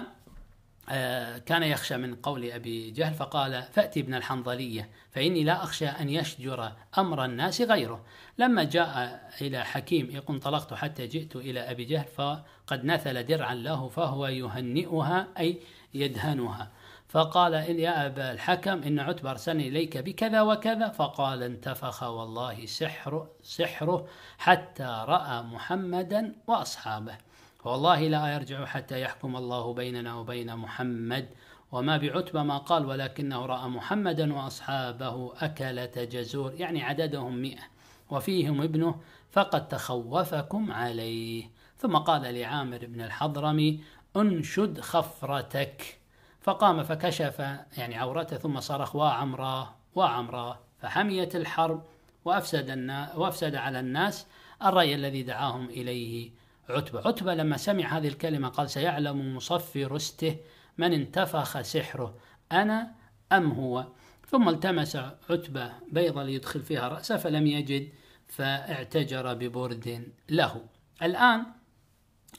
آه، كان يخشى من قول أبي جهل فقال فأتي ابن الحنظلية فإني لا أخشى أن يشجر أمر الناس غيره لما جاء إلى حكيم يقول انطلقت حتى جئت إلى أبي جهل فقد نثل درعا له فهو يهنئها أي يدهنها فقال إن يا أبا الحكم إن عتبة أرسلني إليك بكذا وكذا فقال انتفخ والله سحر سحره حتى رأى محمدا وأصحابه والله لا يرجع حتى يحكم الله بيننا وبين محمد وما بعتبة ما قال ولكنه رأى محمدا وأصحابه أكلة جزور يعني عددهم مئة وفيهم ابنه فقد تخوفكم عليه ثم قال لعامر بن الحضرمي انشد خفرتك فقام فكشف يعني عورته ثم صرخ وعمراه وعمراه فحميت الحرب وأفسد, النا وأفسد على الناس الرأي الذي دعاهم إليه عتبة عتبة لما سمع هذه الكلمة قال سيعلم مصفي رسته من انتفخ سحره أنا أم هو ثم التمس عتبة بيضة ليدخل فيها رأسه فلم يجد فاعتجر ببرد له الآن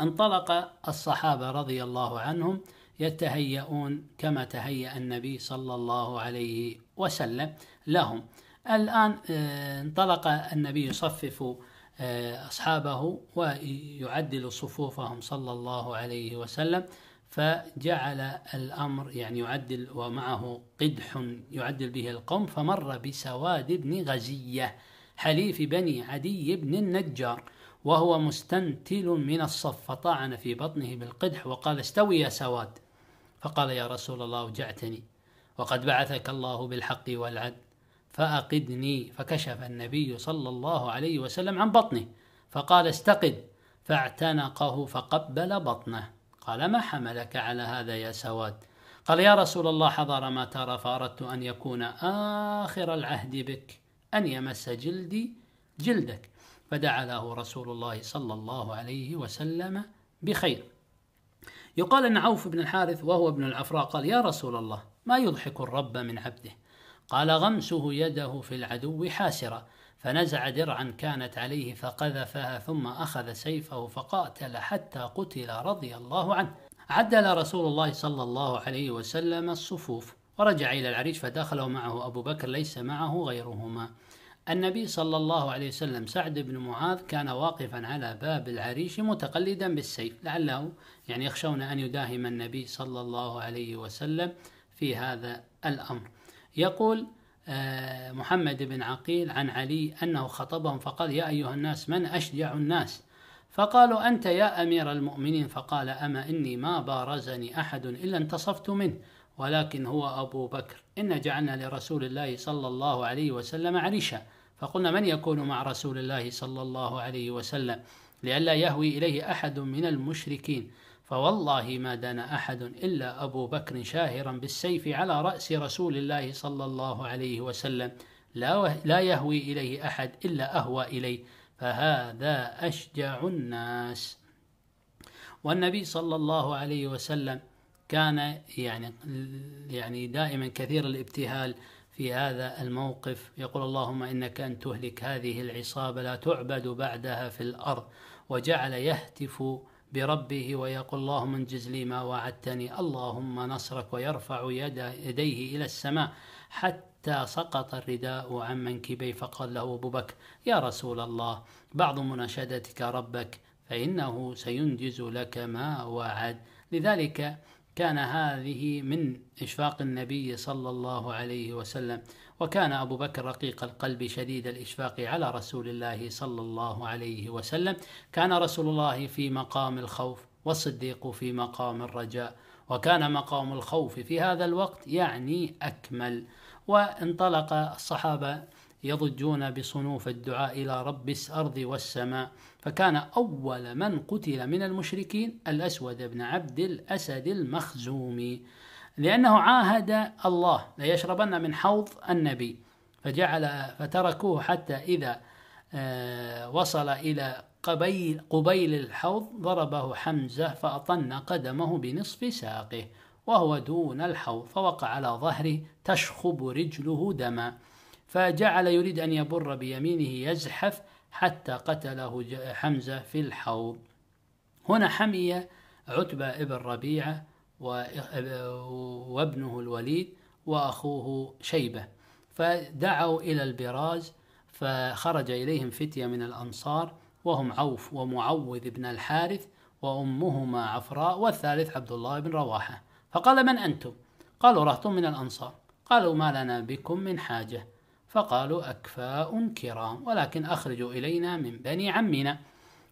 انطلق الصحابة رضي الله عنهم يتهيئون كما تهيأ النبي صلى الله عليه وسلم لهم الآن آه، انطلق النبي يصفف آه، أصحابه ويعدل صفوفهم صلى الله عليه وسلم فجعل الأمر يعني يعدل ومعه قدح يعدل به القوم فمر بسواد بن غزية حليف بني عدي بن النجار وهو مستنتل من الصف فطعن في بطنه بالقدح وقال استوي يا سواد فقال يا رسول الله اوجعتني وقد بعثك الله بالحق والعدل فأقدني فكشف النبي صلى الله عليه وسلم عن بطنه فقال استقد فاعتنقه فقبل بطنه قال ما حملك على هذا يا سواد قال يا رسول الله حضر ما ترى فأردت أن يكون آخر العهد بك أن يمس جلدي جلدك فدعا له رسول الله صلى الله عليه وسلم بخير يقال أن عوف بن الحارث وهو ابن العفراء قال يا رسول الله ما يضحك الرب من عبده قال غمسه يده في العدو حاسرة فنزع درعا كانت عليه فقذفها ثم أخذ سيفه فقاتل حتى قتل رضي الله عنه عدل رسول الله صلى الله عليه وسلم الصفوف ورجع إلى العريش فدخل معه أبو بكر ليس معه غيرهما النبي صلى الله عليه وسلم سعد بن معاذ كان واقفا على باب العريش متقلدا بالسيف لعله يعني يخشون أن يداهم النبي صلى الله عليه وسلم في هذا الأمر يقول آه، محمد بن عقيل عن علي أنه خطبهم فقال يا أيها الناس من أشجع الناس فقالوا أنت يا أمير المؤمنين فقال أما إني ما بارزني أحد إلا انتصفت منه ولكن هو أبو بكر إن جعلنا لرسول الله صلى الله عليه وسلم عريشا فقلنا من يكون مع رسول الله صلى الله عليه وسلم لئلا يهوي إليه أحد من المشركين فوالله ما دان أحد إلا أبو بكر شاهرا بالسيف على رأس رسول الله صلى الله عليه وسلم لا, لا يهوي إليه أحد إلا أهوى إليه فهذا أشجع الناس والنبي صلى الله عليه وسلم كان يعني يعني دائما كثير الابتهال في هذا الموقف يقول اللهم انك ان تهلك هذه العصابه لا تعبد بعدها في الارض وجعل يهتف بربه ويقول اللهم انجز لي ما وعدتني اللهم نصرك ويرفع يد يديه الى السماء حتى سقط الرداء عن منكبيه فقال له ابو بكر يا رسول الله بعض مناشدتك ربك فانه سينجز لك ما وعد لذلك كان هذه من إشفاق النبي صلى الله عليه وسلم وكان أبو بكر رقيق القلب شديد الإشفاق على رسول الله صلى الله عليه وسلم كان رسول الله في مقام الخوف والصديق في مقام الرجاء وكان مقام الخوف في هذا الوقت يعني أكمل وانطلق الصحابة يضجون بصنوف الدعاء إلى رب الأرض والسماء فكان أول من قتل من المشركين الأسود بن عبد الأسد المخزومي لأنه عاهد الله ليشربن من حوض النبي فجعل فتركوه حتى إذا آه، وصل إلى قبيل, قبيل الحوض ضربه حمزة فأطن قدمه بنصف ساقه وهو دون الحوض فوقع على ظهره تشخب رجله دما فجعل يريد أن يبر بيمينه يزحف حتى قتله حمزة في الحوض هنا حمي عتبة ابن ربيعة وابنه الوليد وأخوه شيبة فدعوا إلى البراز فخرج إليهم فتية من الأنصار وهم عوف ومعوذ بن الحارث وأمهما عفراء والثالث عبد الله بن رواحة فقال من أنتم؟ قالوا رهط من الأنصار قالوا ما لنا بكم من حاجة فقالوا أكفاء كرام ولكن أخرجوا إلينا من بني عمنا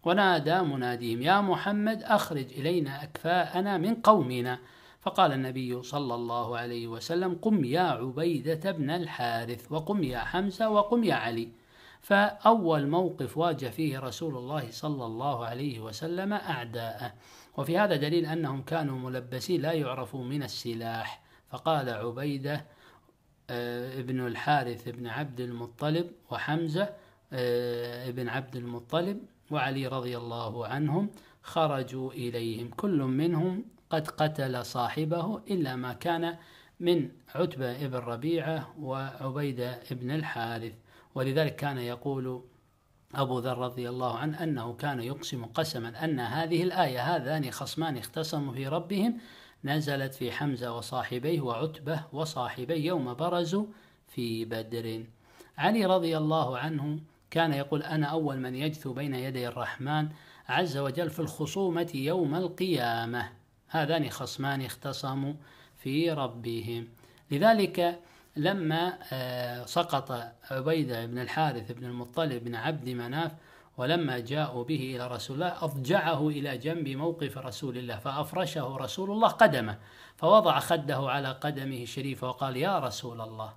ونادى مناديهم يا محمد أخرج إلينا أكفاءنا من قومنا فقال النبي صلى الله عليه وسلم قم يا عبيدة بن الحارث وقم يا حمزة وقم يا علي فأول موقف واجه فيه رسول الله صلى الله عليه وسلم أعداءه وفي هذا دليل أنهم كانوا ملبسين لا يعرفوا من السلاح فقال عبيده آه، ابن الحارث بن عبد المطلب وحمزة آه، بن عبد المطلب وعلي رضي الله عنهم خرجوا إليهم كل منهم قد قتل صاحبه إلا ما كان من عتبة بن ربيعة وعبيدة بن الحارث ولذلك كان يقول أبو ذر رضي الله عنه أنه كان يقسم قسما أن هذه الآية هذان خصمان اختصموا في ربهم نزلت في حمزة وصاحبيه وعتبة وصاحبيه يوم برزوا في بدر علي رضي الله عنه كان يقول أنا أول من يجثو بين يدي الرحمن عز وجل في الخصومة يوم القيامة هذان خصمان اختصموا في ربهم لذلك لما آه، سقط عبيدة بن الحارث بن المطلب بن عبد مناف ولما جاءوا به إلى رسول الله أضجعه إلى جنب موقف رسول الله فأفرشه رسول الله قدمه فوضع خده على قدمه الشريف وقال يا رسول الله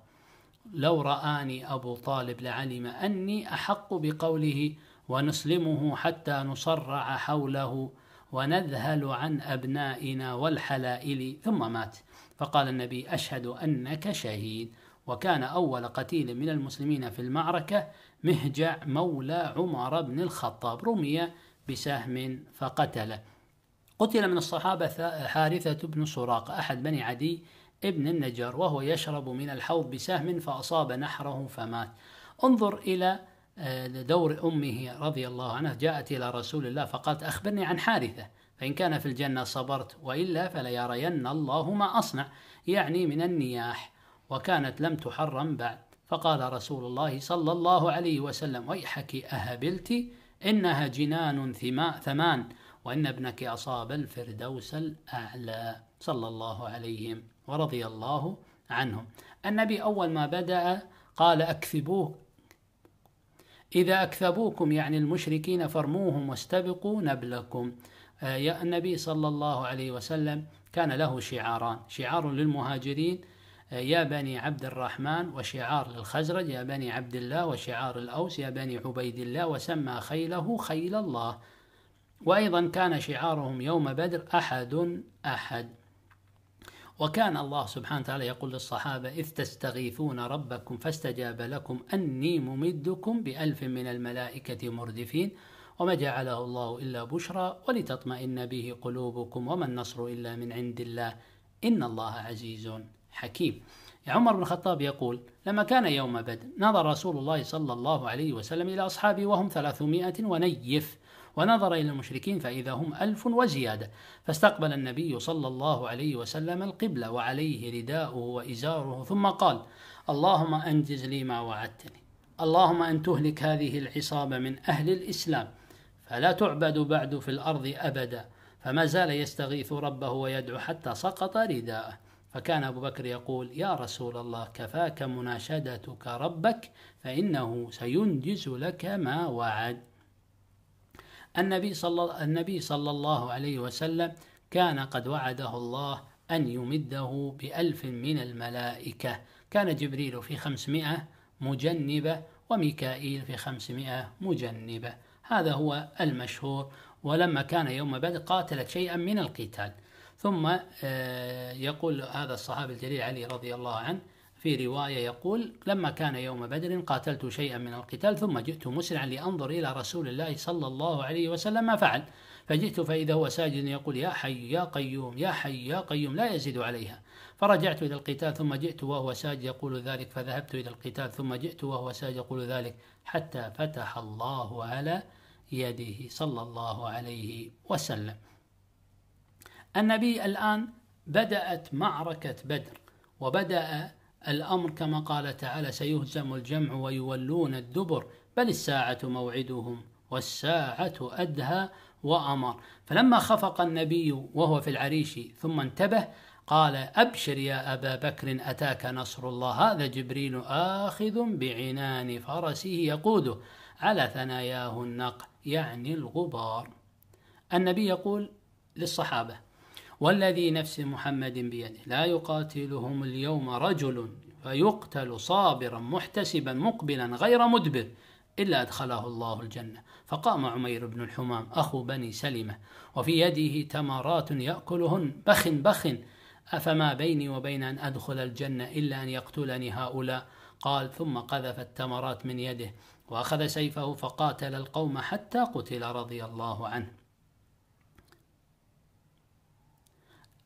لو رآني أبو طالب لعلم أني أحق بقوله ونسلمه حتى نصرع حوله ونذهل عن أبنائنا والحلائل ثم مات فقال النبي أشهد أنك شهيد وكان أول قتيل من المسلمين في المعركة مهجع مولى عمر بن الخطاب رمي بسهم فقتله قتل من الصحابة حارثة بن سراق أحد بني عدي ابن النجر وهو يشرب من الحوض بسهم فأصاب نحره فمات انظر إلى آه، دور أمه رضي الله عنها جاءت إلى رسول الله فقالت أخبرني عن حارثة فإن كان في الجنة صبرت وإلا فليرين الله ما أصنع يعني من النياح وكانت لم تحرم بعد فقال رسول الله صلى الله عليه وسلم ويحك أهبلت إنها جنان ثمان وإن ابنك أصاب الفردوس الأعلى صلى الله عليهم ورضي الله عنهم النبي أول ما بدأ قال أكثبوه إذا أكثبوكم يعني المشركين فرموهم واستبقوا نبلكم آه، يا النبي صلى الله عليه وسلم كان له شعاران شعار للمهاجرين يا بني عبد الرحمن وشعار للخزرج يا بني عبد الله وشعار الأوس يا بني عبيد الله وسمى خيله خيل الله وأيضا كان شعارهم يوم بدر أحد أحد وكان الله سبحانه وتعالى يقول للصحابة إذ تستغيثون ربكم فاستجاب لكم أني ممدكم بألف من الملائكة مردفين وما جعله الله إلا بشرى ولتطمئن به قلوبكم وما النصر إلا من عند الله إن الله عزيز حكيم عمر بن الخطاب يقول لما كان يوم بدر نظر رسول الله صلى الله عليه وسلم إلى أصحابه وهم ثلاثمائة ونيف ونظر إلى المشركين فإذا هم ألف وزيادة فاستقبل النبي صلى الله عليه وسلم القبلة وعليه رداؤه وإزاره ثم قال اللهم أنجز لي ما وعدتني اللهم أن تهلك هذه العصابة من أهل الإسلام فلا تعبد بعد في الأرض أبدا فما زال يستغيث ربه ويدعو حتى سقط رداءه فكان أبو بكر يقول يا رسول الله كفاك مناشدتك ربك فإنه سينجز لك ما وعد النبي صلى, النبي صلى الله عليه وسلم كان قد وعده الله أن يمده بألف من الملائكة كان جبريل في خمسمائة مجنبة وميكائيل في خمسمائة مجنبة هذا هو المشهور ولما كان يوم بدر قاتلت شيئا من القتال ثم آه، يقول هذا الصحابي الجليل علي رضي الله عنه في رواية يقول لما كان يوم بدر قاتلت شيئا من القتال ثم جئت مسرعا لأنظر إلى رسول الله صلى الله عليه وسلم ما فعل فجئت فإذا هو ساجد يقول يا حي يا قيوم يا حي يا قيوم لا يزيد عليها فرجعت إلى القتال ثم جئت وهو ساجد يقول ذلك فذهبت إلى القتال ثم جئت وهو ساجد يقول ذلك حتى فتح الله على يده صلى الله عليه وسلم النبي الآن بدأت معركة بدر وبدأ الأمر كما قال تعالى سيهزم الجمع ويولون الدبر بل الساعة موعدهم والساعة أدهى وأمر فلما خفق النبي وهو في العريش ثم انتبه قال أبشر يا أبا بكر أتاك نصر الله هذا جبريل آخذ بعنان فرسه يقوده على ثناياه النق يعني الغبار النبي يقول للصحابة والذي نفس محمد بيده لا يقاتلهم اليوم رجل فيقتل صابرا محتسبا مقبلا غير مدبر إلا أدخله الله الجنة فقام عمير بن الحمام أخو بني سلمة وفي يده تمرات يأكلهن بخ بخ أفما بيني وبين أن أدخل الجنة إلا أن يقتلني هؤلاء قال ثم قذف التمرات من يده وأخذ سيفه فقاتل القوم حتى قتل رضي الله عنه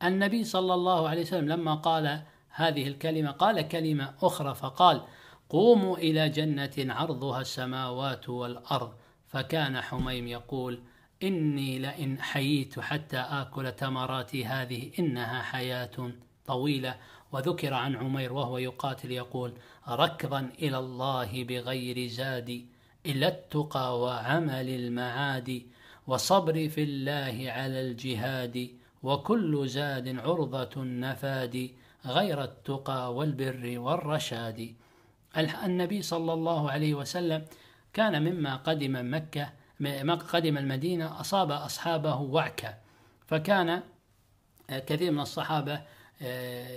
النبي صلى الله عليه وسلم لما قال هذه الكلمة قال كلمة أخرى فقال قوموا إلى جنة عرضها السماوات والأرض فكان حميم يقول إني لئن حييت حتى آكل تمراتي هذه إنها حياة طويلة وذكر عن عمير وهو يقاتل يقول ركضا إلى الله بغير زاد إلا التقى وعمل المعاد وصبري في الله على الجهاد وكل زاد عرضة النفاد غير التقى والبر والرشاد النبي صلى الله عليه وسلم كان مما قدم مكة قدم المدينة أصاب أصحابه وعكة فكان آه، كثير من الصحابة آه،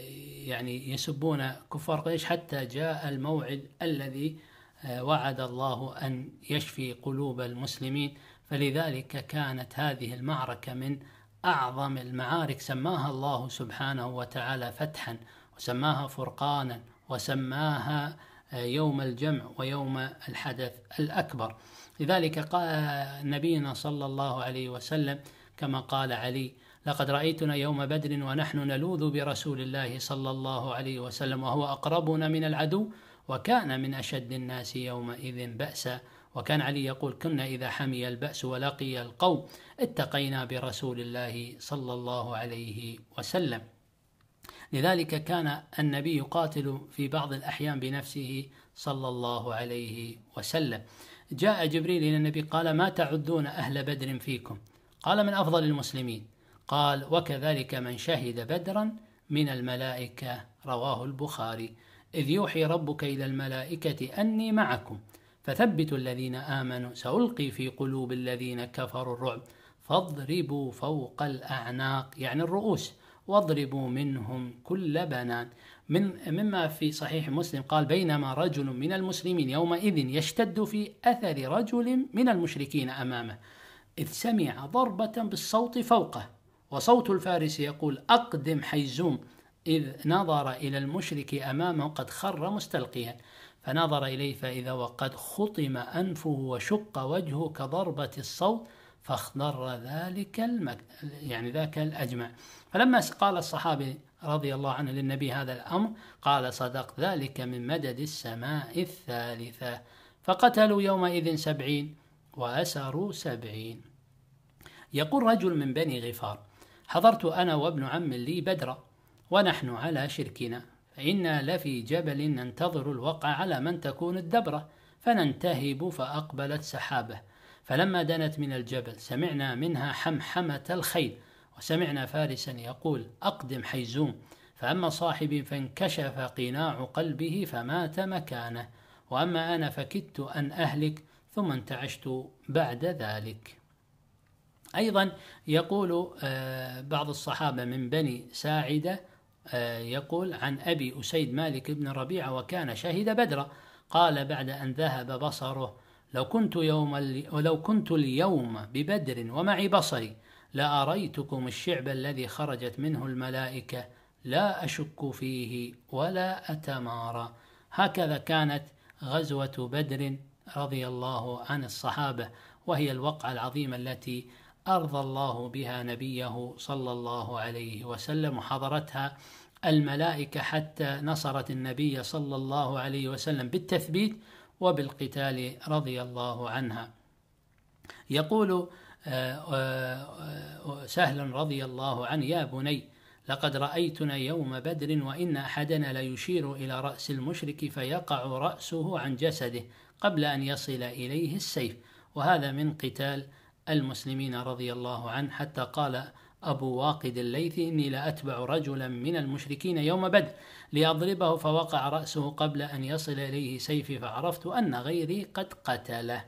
يعني يسبون كفار قريش حتى جاء الموعد الذي آه، وعد الله أن يشفي قلوب المسلمين فلذلك كانت هذه المعركة من أعظم المعارك سماها الله سبحانه وتعالى فتحا وسماها فرقانا وسماها آه، يوم الجمع ويوم الحدث الأكبر لذلك قال نبينا صلى الله عليه وسلم كما قال علي لقد رأيتنا يوم بدر ونحن نلوذ برسول الله صلى الله عليه وسلم وهو أقربنا من العدو وكان من أشد الناس يومئذ بأسا وكان علي يقول كنا إذا حمي البأس ولقي القوم اتقينا برسول الله صلى الله عليه وسلم لذلك كان النبي يقاتل في بعض الأحيان بنفسه صلى الله عليه وسلم جاء جبريل إلى النبي قال ما تعدون أهل بدر فيكم قال من أفضل المسلمين قال وكذلك من شهد بدرا من الملائكة رواه البخاري إذ يوحي ربك إلى الملائكة أني معكم فثبتوا الذين آمنوا سألقي في قلوب الذين كفروا الرعب فاضربوا فوق الأعناق يعني الرؤوس واضربوا منهم كل بنان من مما في صحيح مسلم قال بينما رجل من المسلمين يومئذ يشتد في أثر رجل من المشركين أمامه إذ سمع ضربة بالصوت فوقه وصوت الفارس يقول أقدم حيزوم إذ نظر إلى المشرك أمامه قد خر مستلقيا فنظر إليه فإذا وقد خطم أنفه وشق وجهه كضربة الصوت فاخضر ذلك المك... يعني ذاك الأجمع فلما قال الصحابي رضي الله عنه للنبي هذا الأمر قال صدق ذلك من مدد السماء الثالثة فقتلوا يومئذ سبعين وأسروا سبعين يقول رجل من بني غفار حضرت أنا وابن عم لي بدرا ونحن على شركنا فإنا لفي جبل ننتظر الوقع على من تكون الدبرة فننتهب فأقبلت سحابة فلما دنت من الجبل سمعنا منها حمحمة الخيل وسمعنا فارسا يقول أقدم حيزوم فأما صاحبي فانكشف قناع قلبه فمات مكانه وأما أنا فكدت أن أهلك ثم انتعشت بعد ذلك أيضا يقول آه، بعض الصحابة من بني ساعدة يقول عن أبي أسيد مالك بن ربيعة وكان شهد بدرا قال بعد أن ذهب بصره لو كنت يوم ولو كنت اليوم ببدر ومعي بصري لأريتكم الشعب الذي خرجت منه الملائكة لا أشك فيه ولا أتمارى هكذا كانت غزوة بدر رضي الله عن الصحابة وهي الوقعة العظيمة التي أرضى الله بها نبيه صلى الله عليه وسلم وحضرتها الملائكة حتى نصرت النبي صلى الله عليه وسلم بالتثبيت وبالقتال رضي الله عنها يقول آه، آه، آه، سهل رضي الله عنه يا بني لقد رأيتنا يوم بدر وإن أحدنا ليشير إلى رأس المشرك فيقع رأسه عن جسده قبل أن يصل إليه السيف وهذا من قتال المسلمين رضي الله عنه حتى قال أبو واقد الليثي إني لأتبع أتبع رجلا من المشركين يوم بدر لأضربه فوقع رأسه قبل أن يصل إليه سيفي فعرفت أن غيري قد قتله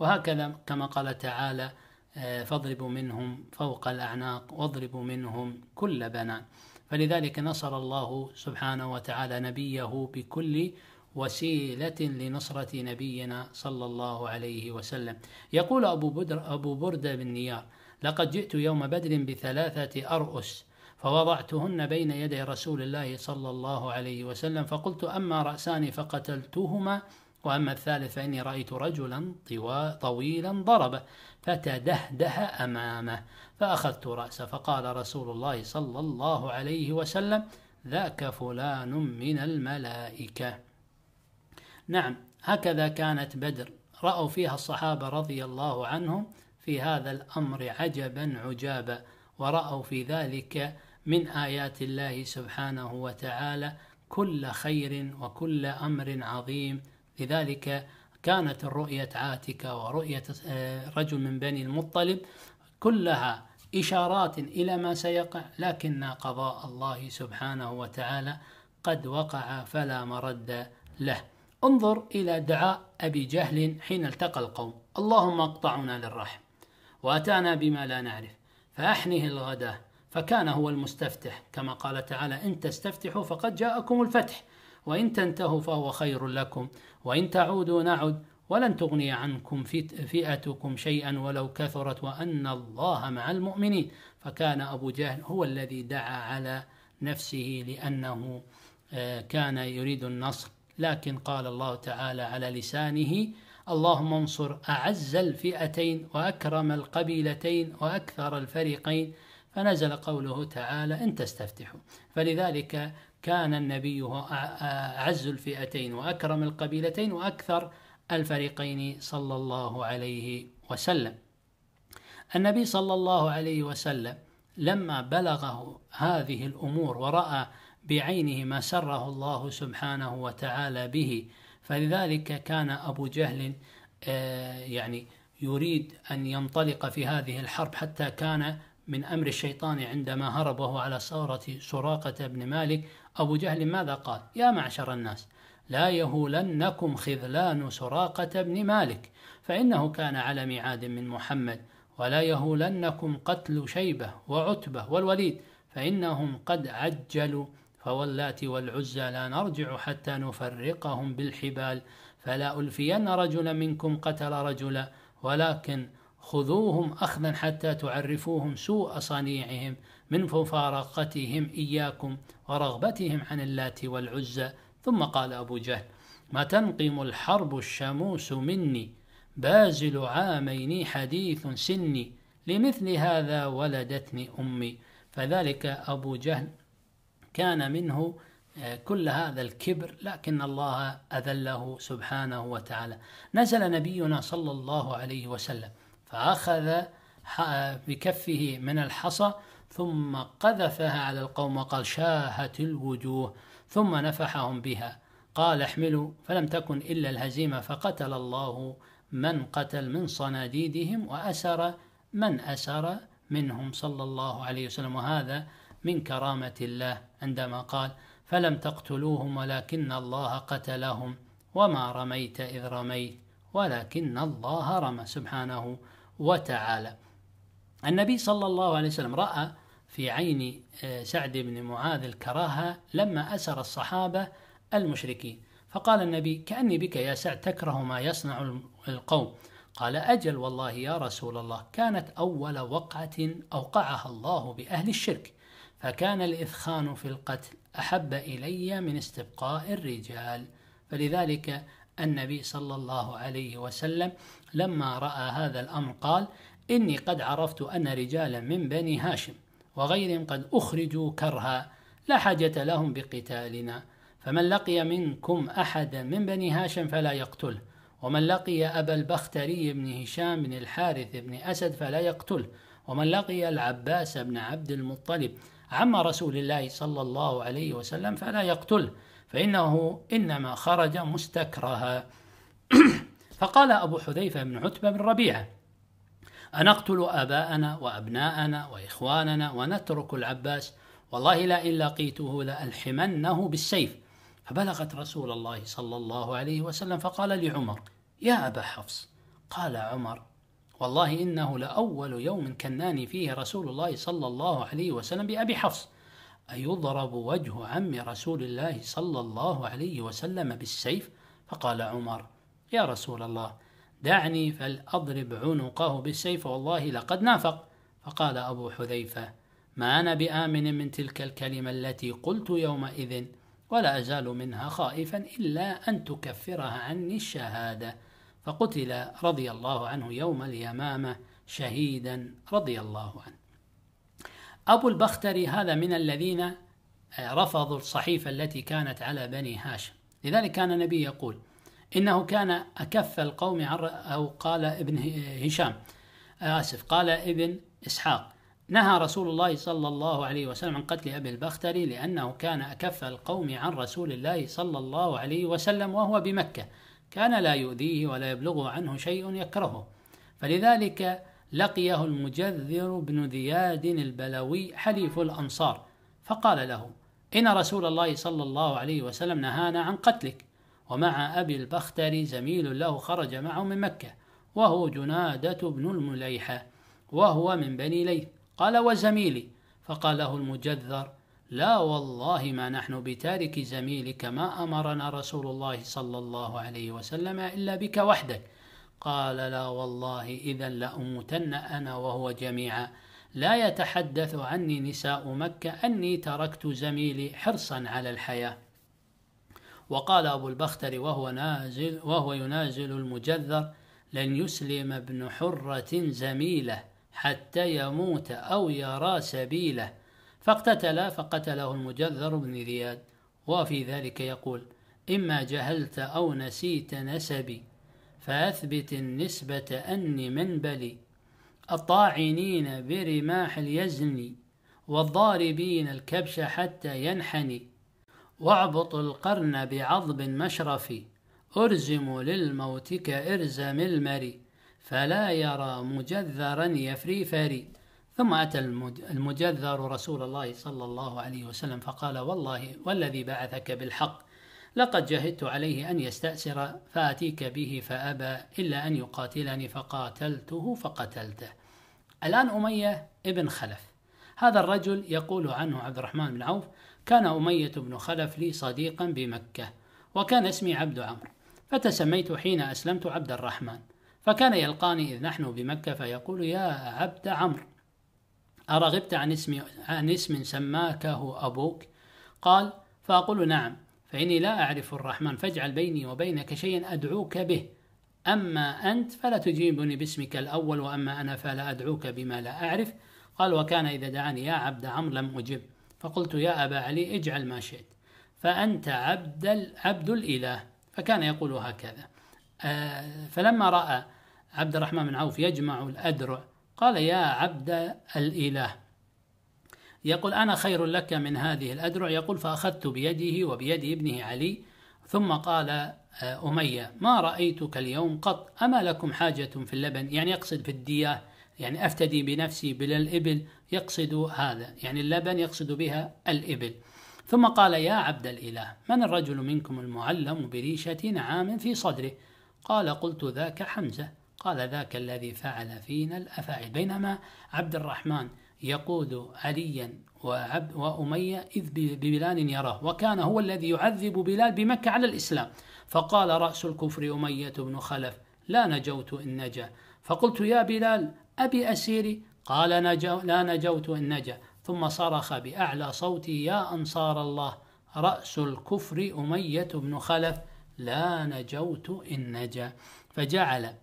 وهكذا كما قال تعالى آه، فاضربوا منهم فوق الأعناق واضربوا منهم كل بنان فلذلك نصر الله سبحانه وتعالى نبيه بكل وسيلة لنصرة نبينا صلى الله عليه وسلم يقول أبو, بدر أبو بردة بن نيار لقد جئت يوم بدر بثلاثة أرؤس فوضعتهن بين يدي رسول الله صلى الله عليه وسلم فقلت أما رأسان فقتلتهما وأما الثالث فإني رأيت رجلا طويلا ضربه فتدهده أمامه فأخذت رأسه فقال رسول الله صلى الله عليه وسلم ذاك فلان من الملائكة نعم هكذا كانت بدر رأوا فيها الصحابة رضي الله عنهم في هذا الأمر عجبا عجابا ورأوا في ذلك من آيات الله سبحانه وتعالى كل خير وكل أمر عظيم لذلك كانت الرؤية عاتكة ورؤية آه، رجل من بني المطلب كلها إشارات إلى ما سيقع لكن قضاء الله سبحانه وتعالى قد وقع فلا مرد له انظر إلى دعاء أبي جهل حين التقى القوم اللهم اقطعنا للرحم وأتانا بما لا نعرف فأحنه الغداة فكان هو المستفتح كما قال تعالى إن تستفتحوا فقد جاءكم الفتح وإن تنتهوا فهو خير لكم وإن تعودوا نعد ولن تغني عنكم فئتكم شيئا ولو كثرت وأن الله مع المؤمنين فكان أبو جهل هو الذي دعا على نفسه لأنه آه، كان يريد النصر لكن قال الله تعالى على لسانه اللهم انصر أعز الفئتين وأكرم القبيلتين وأكثر الفريقين فنزل قوله تعالى إن تستفتحوا فلذلك كان النبي هو أعز الفئتين وأكرم القبيلتين وأكثر الفريقين صلى الله عليه وسلم النبي صلى الله عليه وسلم لما بلغه هذه الأمور ورأى بعينه ما سره الله سبحانه وتعالى به فلذلك كان أبو جهل آه، يعني يريد أن ينطلق في هذه الحرب حتى كان من أمر الشيطان عندما هرب وهو على صورة سراقة بن مالك أبو جهل ماذا قال يا معشر الناس لا يهولنكم خذلان سراقة بن مالك فإنه كان على ميعاد من محمد ولا يهولنكم قتل شيبة وعتبة والوليد فإنهم قد عجلوا فواللات والعزى لا نرجع حتى نفرقهم بالحبال فلا ألفين رجلا منكم قتل رجلا ولكن خذوهم أخذا حتى تعرفوهم سوء صنيعهم من مفارقتهم إياكم ورغبتهم عن اللات والعزى ثم قال أبو جهل ما تنقم الحرب الشموس مني بازل عامين حديث سني لمثل هذا ولدتني أمي فذلك أبو جهل كان منه آه، كل هذا الكبر لكن الله اذله سبحانه وتعالى نزل نبينا صلى الله عليه وسلم فاخذ بكفه من الحصى ثم قذفها على القوم وقال شاهت الوجوه ثم نفحهم بها قال احملوا فلم تكن الا الهزيمه فقتل الله من قتل من صناديدهم واسر من اسر منهم صلى الله عليه وسلم وهذا من كرامه الله عندما قال فلم تقتلوهم ولكن الله قتلهم وما رميت إذ رميت ولكن الله رمى سبحانه وتعالى النبي صلى الله عليه وسلم رأى في عين آه، سعد بن معاذ الكراهة لما أسر الصحابة المشركين فقال النبي كأني بك يا سعد تكره ما يصنع القوم قال أجل والله يا رسول الله كانت أول وقعة أوقعها الله بأهل الشرك فكان الإثخان في القتل أحب إلي من استبقاء الرجال فلذلك النبي صلى الله عليه وسلم لما رأى هذا الأمر قال إني قد عرفت أن رجالا من بني هاشم وغيرهم قد أخرجوا كرها لا حاجة لهم بقتالنا فمن لقي منكم أحدا من بني هاشم فلا يقتله ومن لقي أبا البختري بن هشام بن الحارث بن أسد فلا يقتله ومن لقي العباس بن عبد المطلب عم رسول الله صلى الله عليه وسلم فلا يقتله فإنه إنما خرج مستكرها فقال أبو حذيفة بن عتبة بن ربيعة أنقتل آباءنا وأبناءنا وإخواننا ونترك العباس والله لئن لقيته لألحمنه بالسيف فبلغت رسول الله صلى الله عليه وسلم فقال لعمر يا أبا حفص قال عمر والله إنه لأول يوم كناني فيه رسول الله صلى الله عليه وسلم بأبي حفص أيضرب وجه عم رسول الله صلى الله عليه وسلم بالسيف فقال عمر يا رسول الله دعني فلأضرب عنقه بالسيف والله لقد نافق فقال أبو حذيفة ما أنا بآمن من تلك الكلمة التي قلت يومئذ ولا أزال منها خائفا إلا أن تكفرها عني الشهادة فقتل رضي الله عنه يوم اليمامة شهيدا رضي الله عنه أبو البختري هذا من الذين آه، رفضوا الصحيفة التي كانت على بني هاشم لذلك كان النبي يقول إنه كان أكف القوم أو قال ابن هشام آه، آسف قال ابن إسحاق نهى رسول الله صلى الله عليه وسلم عن قتل أبي البختري لأنه كان أكف القوم عن رسول الله صلى الله عليه وسلم وهو بمكة كان لا يؤذيه ولا يبلغه عنه شيء يكرهه فلذلك لقيه المجذر بن ذياد البلوي حليف الأنصار فقال له إن رسول الله صلى الله عليه وسلم نهانا عن قتلك ومع أبي البختر زميل له خرج معه من مكة وهو جنادة بن المليحة وهو من بني ليث قال وزميلي فقال له المجذر لا والله ما نحن بتارك زميلك ما أمرنا رسول الله صلى الله عليه وسلم إلا بك وحدك قال لا والله إذا لأموتن أنا وهو جميعا لا يتحدث عني نساء مكة أني تركت زميلي حرصا على الحياة وقال أبو البختر وهو, نازل وهو ينازل المجذر لن يسلم ابن حرة زميله حتى يموت أو يرى سبيله فاقتتل فقتله المجذر بن ذياد وفي ذلك يقول إما جهلت أو نسيت نسبي فأثبت النسبة أني منبلي الطاعنين برماح اليزن والضاربين الكبش حتى ينحني واعبط القرن بعضب مشرفي أرزم للموت كإرزم المري فلا يرى مجذرا يفري فري ثم أتى المجذر رسول الله صلى الله عليه وسلم فقال والله والذي بعثك بالحق لقد جهدت عليه أن يستأسر فأتيك به فأبى إلا أن يقاتلني فقاتلته فقتلته الآن أمية ابن خلف هذا الرجل يقول عنه عبد الرحمن بن عوف كان أمية بن خلف لي صديقا بمكة وكان اسمي عبد عمرو فتسميت حين أسلمت عبد الرحمن فكان يلقاني إذ نحن بمكة فيقول يا عبد عمرو أرغبت عن اسم عن اسم سماكه أبوك؟ قال: فأقول نعم، فإني لا أعرف الرحمن فاجعل بيني وبينك شيئا أدعوك به، أما أنت فلا تجيبني باسمك الأول وأما أنا فلا أدعوك بما لا أعرف، قال وكان إذا دعاني يا عبد عمرو لم أجب، فقلت يا أبا علي اجعل ما شئت، فأنت عبد عبد الإله، فكان يقول هكذا. آه، فلما رأى عبد الرحمن بن عوف يجمع الأدرع قال يا عبد الإله يقول أنا خير لك من هذه الأدرع يقول فأخذت بيده وبيد ابنه علي ثم قال آه، أمية ما رأيتك اليوم قط أما لكم حاجة في اللبن يعني يقصد في الدية يعني أفتدي بنفسي بلا الإبل يقصد هذا يعني اللبن يقصد بها الإبل ثم قال يا عبد الإله من الرجل منكم المعلم بريشة نعام في صدره قال قلت ذاك حمزة قال ذاك الذي فعل فينا الأفاعل بينما عبد الرحمن يقود عليا وعبد وأمية إذ ببلال يراه وكان هو الذي يعذب بلال بمكة على الإسلام فقال رأس الكفر أمية بن خلف لا نجوت إن نجا فقلت يا بلال أبي أسيري قال نجو لا نجوت إن نجا ثم صرخ بأعلى صوته يا أنصار الله رأس الكفر أمية بن خلف لا نجوت إن نجا فجعل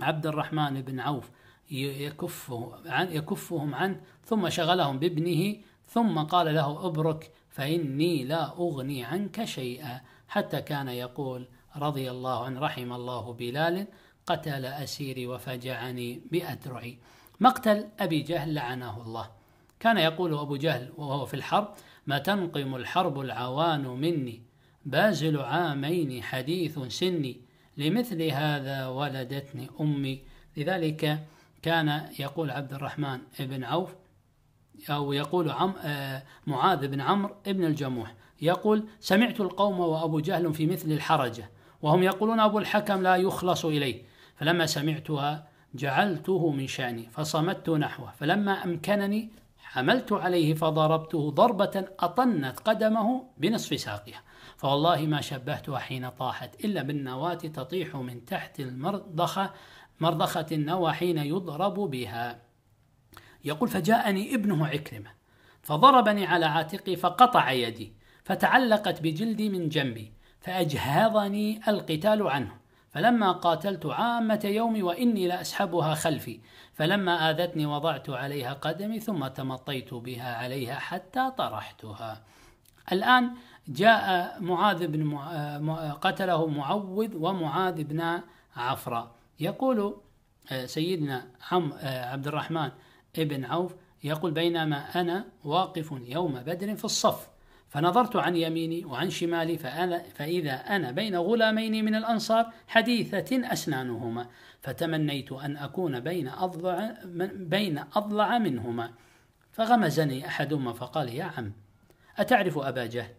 عبد الرحمن بن عوف يكفه عن يكفهم عنه ثم شغلهم بابنه ثم قال له ابرك فإني لا أغني عنك شيئا حتى كان يقول رضي الله عنه رحم الله بلال قتل أسيري وفجعني بأترعي مقتل أبي جهل لعنه الله كان يقول أبو جهل وهو في الحرب ما تنقم الحرب العوان مني بازل عامين حديث سني لمثل هذا ولدتني أمي لذلك كان يقول عبد الرحمن بن عوف أو يقول عم آه، معاذ بن عمرو بن الجموح يقول سمعت القوم وأبو جهل في مثل الحرجة وهم يقولون أبو الحكم لا يخلص إليه فلما سمعتها جعلته من شأني فصمت نحوه فلما أمكنني حملت عليه فضربته ضربة أطنت قدمه بنصف ساقها فوالله ما شبهتها حين طاحت إلا بالنواة تطيح من تحت المرضخة مرضخة النوى حين يضرب بها يقول فجاءني ابنه عكرمة فضربني على عاتقي فقطع يدي فتعلقت بجلدي من جنبي فأجهضني القتال عنه فلما قاتلت عامة يومي وإني لأسحبها خلفي فلما آذتني وضعت عليها قدمي ثم تمطيت بها عليها حتى طرحتها الآن جاء معاذ بن مع... قتله معوذ ومعاذ بن عفراء يقول آه، سيدنا عم آه، عبد الرحمن بن عوف يقول بينما أنا واقف يوم بدر في الصف فنظرت عن يميني وعن شمالي فأنا فإذا أنا بين غلامين من الأنصار حديثة أسنانهما فتمنيت أن أكون بين أضلع, بين أضلع منهما فغمزني أحدهما فقال يا عم أتعرف أبا جهل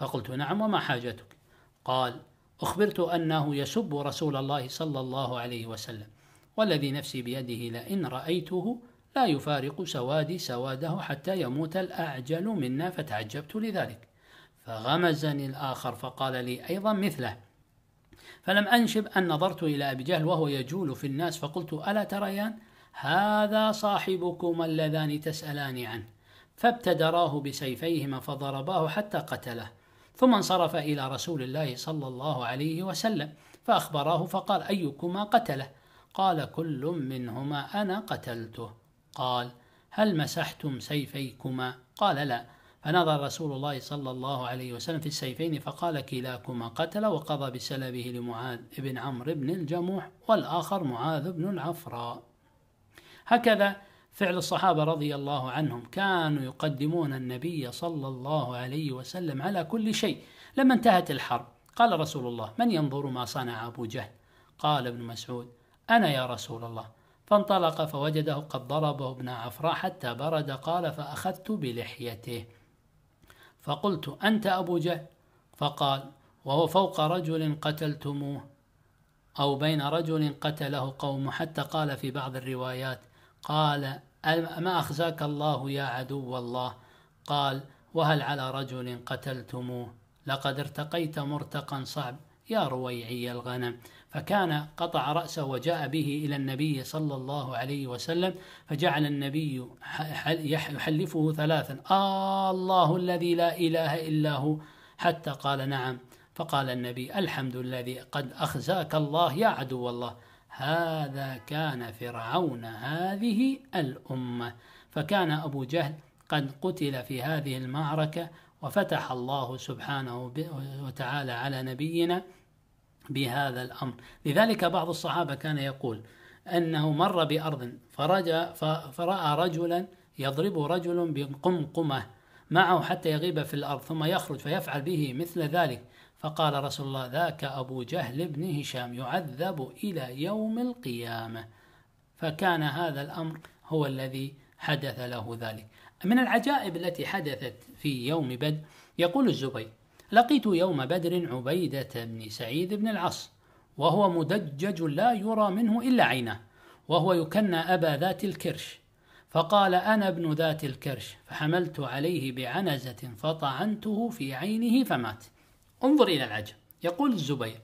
فقلت نعم وما حاجتك قال أخبرت أنه يسب رسول الله صلى الله عليه وسلم والذي نفسي بيده لئن رأيته لا يفارق سوادي سواده حتى يموت الأعجل منا فتعجبت لذلك فغمزني الآخر فقال لي أيضا مثله فلم أنشب أن نظرت إلى أبي جهل وهو يجول في الناس فقلت ألا تريان هذا صاحبكما اللذان تسألان عنه فابتدراه بسيفيهما فضرباه حتى قتله ثم انصرف إلى رسول الله صلى الله عليه وسلم فأخبراه فقال أيكما قتله قال كل منهما أنا قتلته قال هل مسحتم سيفيكما قال لا فنظر رسول الله صلى الله عليه وسلم في السيفين فقال كلاكما قتل وقضى بسلبه لمعاذ بن عمرو بن الجموح والآخر معاذ بن العفراء هكذا فعل الصحابة رضي الله عنهم كانوا يقدمون النبي صلى الله عليه وسلم على كل شيء لما انتهت الحرب قال رسول الله من ينظر ما صنع أبو جهل قال ابن مسعود أنا يا رسول الله فانطلق فوجده قد ضربه ابن عفراء حتى برد قال فأخذت بلحيته فقلت أنت أبو جهل فقال وهو فوق رجل قتلتموه أو بين رجل قتله قوم حتى قال في بعض الروايات قال أما أخزاك الله يا عدو الله قال وهل على رجل قتلتموه لقد ارتقيت مرتقا صعب يا رويعي الغنم فكان قطع رأسه وجاء به إلى النبي صلى الله عليه وسلم فجعل النبي يحلفه ثلاثا آه الله الذي لا إله إلا هو حتى قال نعم فقال النبي الحمد الذي قد أخزاك الله يا عدو الله هذا كان فرعون هذه الأمة فكان أبو جهل قد قتل في هذه المعركة وفتح الله سبحانه وتعالى على نبينا بهذا الأمر لذلك بعض الصحابة كان يقول أنه مر بأرض فرجى فرأى رجلا يضرب رجل بقمقمة معه حتى يغيب في الأرض ثم يخرج فيفعل به مثل ذلك فقال رسول الله ذاك أبو جهل بن هشام يعذب إلى يوم القيامة فكان هذا الأمر هو الذي حدث له ذلك من العجائب التي حدثت في يوم بدر يقول الزبير لقيت يوم بدر عبيدة بن سعيد بن العص وهو مدجج لا يرى منه إلا عينه وهو يكنى أبا ذات الكرش فقال أنا ابن ذات الكرش فحملت عليه بعنزة فطعنته في عينه فمات انظر إلى العجب يقول الزبير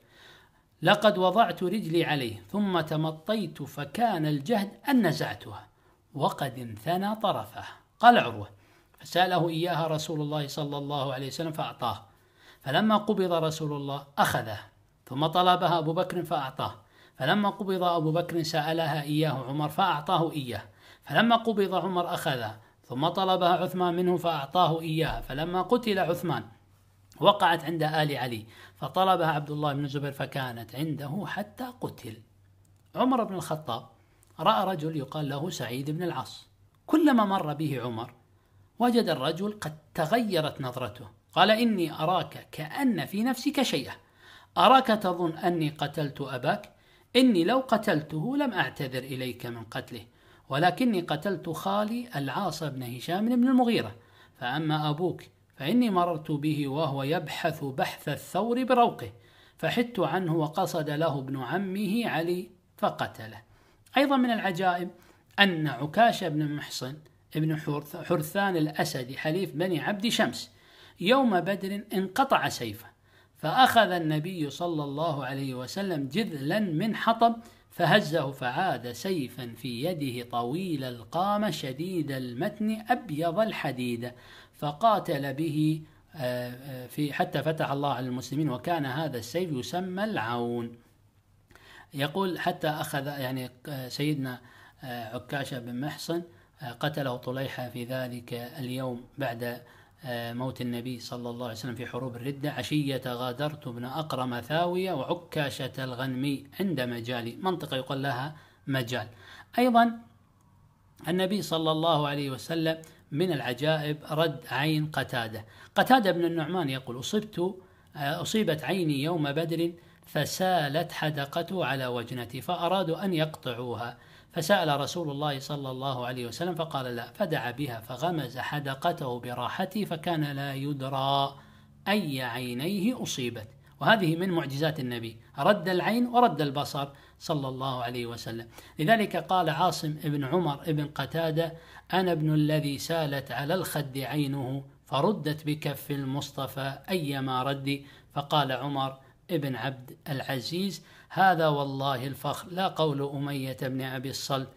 لقد وضعت رجلي عليه ثم تمطيت فكان الجهد أن نزعتها وقد انثنى طرفها قال عروة فسأله إياها رسول الله صلى الله عليه وسلم فأعطاه فلما قبض رسول الله أخذه ثم طلبها أبو بكر فأعطاه فلما قبض أبو بكر سألها إياه عمر فأعطاه إياه فلما قبض عمر أخذه ثم طلبها عثمان منه فأعطاه إياها فلما قتل عثمان وقعت عند آل علي فطلبها عبد الله بن الزبير فكانت عنده حتى قتل عمر بن الخطاب رأى رجل يقال له سعيد بن العاص كلما مر به عمر وجد الرجل قد تغيرت نظرته قال إني أراك كأن في نفسك شيئا أراك تظن أني قتلت أباك إني لو قتلته لم أعتذر إليك من قتله ولكني قتلت خالي العاص بن هشام بن المغيرة فأما أبوك فإني مررت به وهو يبحث بحث الثور بروقه فحدت عنه وقصد له ابن عمه علي فقتله أيضا من العجائب أن عكاشة بن محصن بن حرثان الأسدي حليف بني عبد شمس يوم بدر انقطع سيفه فأخذ النبي صلى الله عليه وسلم جذلا من حطب فهزه فعاد سيفا في يده طويل القامة شديد المتن أبيض الحديدة فقاتل به آه، آه، في حتى فتح الله على المسلمين وكان هذا السيف يسمى العون يقول حتى أخذ يعني آه، سيدنا عكاشة بن محصن قتله طليحة في ذلك اليوم بعد موت النبي صلى الله عليه وسلم في حروب الردة عشية غادرت ابن أقرم ثاوية وعكاشة الغنمي عند مجالي منطقة يقال لها مجال أيضا النبي صلى الله عليه وسلم من العجائب رد عين قتادة قتادة بن النعمان يقول أصبت آه، أصيبت عيني يوم بدر فسالت حدقته على وجنتي فأرادوا أن يقطعوها فسأل رسول الله صلى الله عليه وسلم فقال لا فدعا بها فغمز حدقته براحتي فكان لا يدرى أي عينيه أصيبت وهذه من معجزات النبي رد العين ورد البصر صلى الله عليه وسلم لذلك قال عاصم بن عمر بن قتادة أنا ابن الذي سالت على الخد عينه فردت بكف المصطفى أيما ردي فقال عمر ابن عبد العزيز هذا والله الفخر لا قول أمية بن أبي الصلت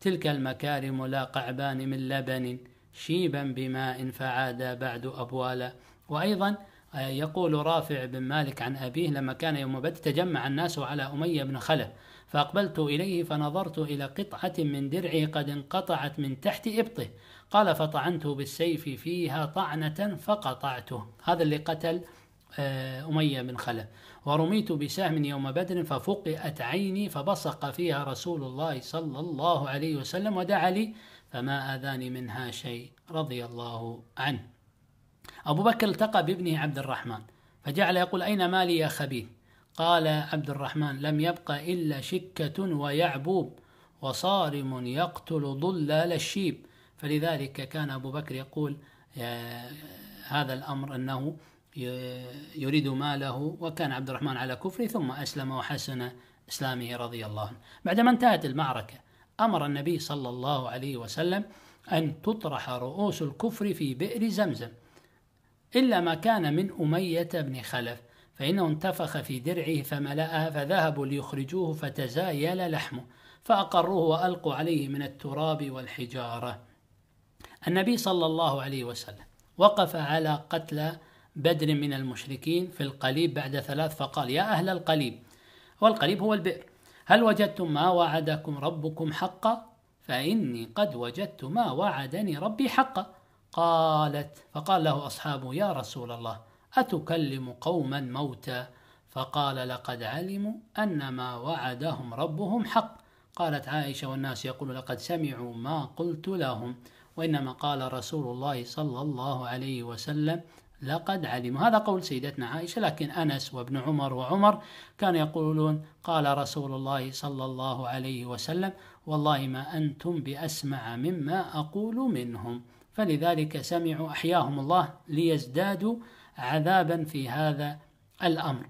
تلك المكارم لا قعبان من لبن شيبا بماء فعاد بعد أبوالا وأيضا آه، يقول رافع بن مالك عن أبيه لما كان يوم بدر تجمع الناس على أمية بن خلف فأقبلت إليه فنظرت إلى قطعة من درعه قد انقطعت من تحت إبطه قال فطعنته بالسيف فيها طعنة فقطعته هذا اللي قتل آه، أمية بن خلف ورميت بسهم يوم بدر ففقئت عيني فبصق فيها رسول الله صلى الله عليه وسلم ودعا لي فما آذاني منها شيء رضي الله عنه أبو بكر التقى بابنه عبد الرحمن فجعل يقول أين مالي يا خبيث قال عبد الرحمن لم يبق إلا شكة ويعبوب وصارم يقتل ضلال الشيب فلذلك كان أبو بكر يقول آه، هذا الأمر أنه يريد ماله وكان عبد الرحمن على كفره ثم أسلم وحسن إسلامه رضي الله عنه بعدما انتهت المعركة أمر النبي صلى الله عليه وسلم أن تطرح رؤوس الكفر في بئر زمزم إلا ما كان من أمية بن خلف فإنه انتفخ في درعه فملأها فذهبوا ليخرجوه فتزايل لحمه فأقروه وألقوا عليه من التراب والحجارة النبي صلى الله عليه وسلم وقف على قتل بدر من المشركين في القليب بعد ثلاث فقال يا أهل القليب والقليب هو البئر هل وجدتم ما وعدكم ربكم حقا فإني قد وجدت ما وعدني ربي حقا قالت فقال له أصحابه يا رسول الله أتكلم قوما موتى فقال لقد علموا أن ما وعدهم ربهم حق قالت عائشة والناس يقول لقد سمعوا ما قلت لهم وإنما قال رسول الله صلى الله عليه وسلم لقد علموا هذا قول سيدتنا عائشة لكن أنس وابن عمر وعمر كان يقولون قال رسول الله صلى الله عليه وسلم والله ما أنتم بأسمع مما أقول منهم فلذلك سمعوا أحياهم الله ليزدادوا عذابا في هذا الأمر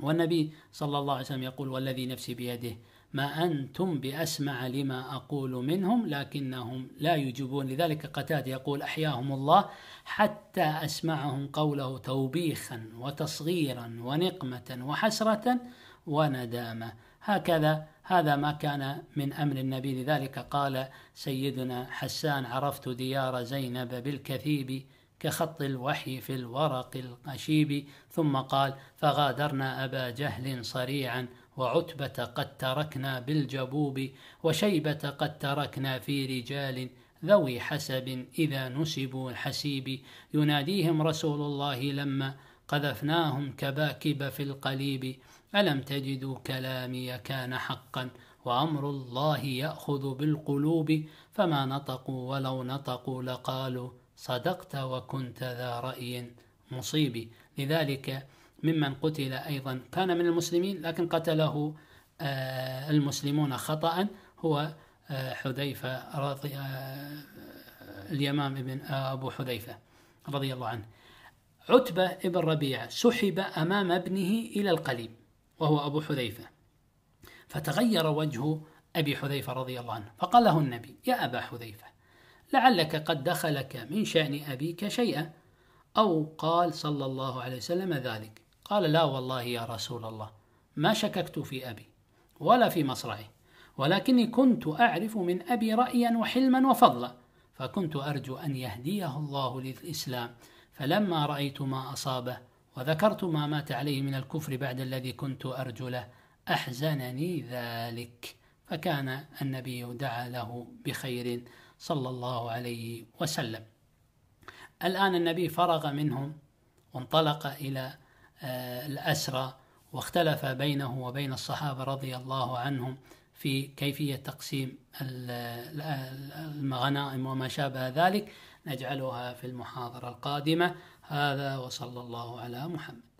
والنبي صلى الله عليه وسلم يقول والذي نفسي بيده ما أنتم بأسمع لما أقول منهم لكنهم لا يجيبون لذلك قتاد يقول أحياهم الله حتى أسمعهم قوله توبيخا وتصغيرا ونقمة وحسرة وندامة هكذا هذا ما كان من أمر النبي لذلك قال سيدنا حسان عرفت ديار زينب بالكثيب كخط الوحي في الورق القشيب ثم قال فغادرنا أبا جهل صريعا وعتبة قد تركنا بالجبوب وشيبة قد تركنا في رجال ذوي حسب إذا نسبوا الحسيب يناديهم رسول الله لما قذفناهم كباكب في القليب ألم تجدوا كلامي كان حقا وأمر الله يأخذ بالقلوب فما نطقوا ولو نطقوا لقالوا صدقت وكنت ذا رأي مصيبي لذلك ممن قتل أيضا كان من المسلمين لكن قتله آه، المسلمون خطأ هو آه، حذيفة رضي آه، اليمام بن أبو حذيفة رضي الله عنه عتبة ابن ربيعة سحب أمام ابنه إلى القليب وهو أبو حذيفة فتغير وجه أبي حذيفة رضي الله عنه فقال له النبي يا أبا حذيفة لعلك قد دخلك من شأن أبيك شيئا أو قال صلى الله عليه وسلم ذلك قال لا والله يا رسول الله ما شككت في أبي ولا في مصرعي ولكني كنت أعرف من أبي رأيا وحلما وفضلا فكنت أرجو أن يهديه الله للإسلام فلما رأيت ما أصابه وذكرت ما مات عليه من الكفر بعد الذي كنت أرجو له أحزنني ذلك فكان النبي دعا له بخير صلى الله عليه وسلم الآن النبي فرغ منهم وانطلق إلى آه، الأسرى واختلف بينه وبين الصحابة رضي الله عنهم في كيفية تقسيم المغنائم وما شابه ذلك نجعلها في المحاضرة القادمة هذا وصلى الله على محمد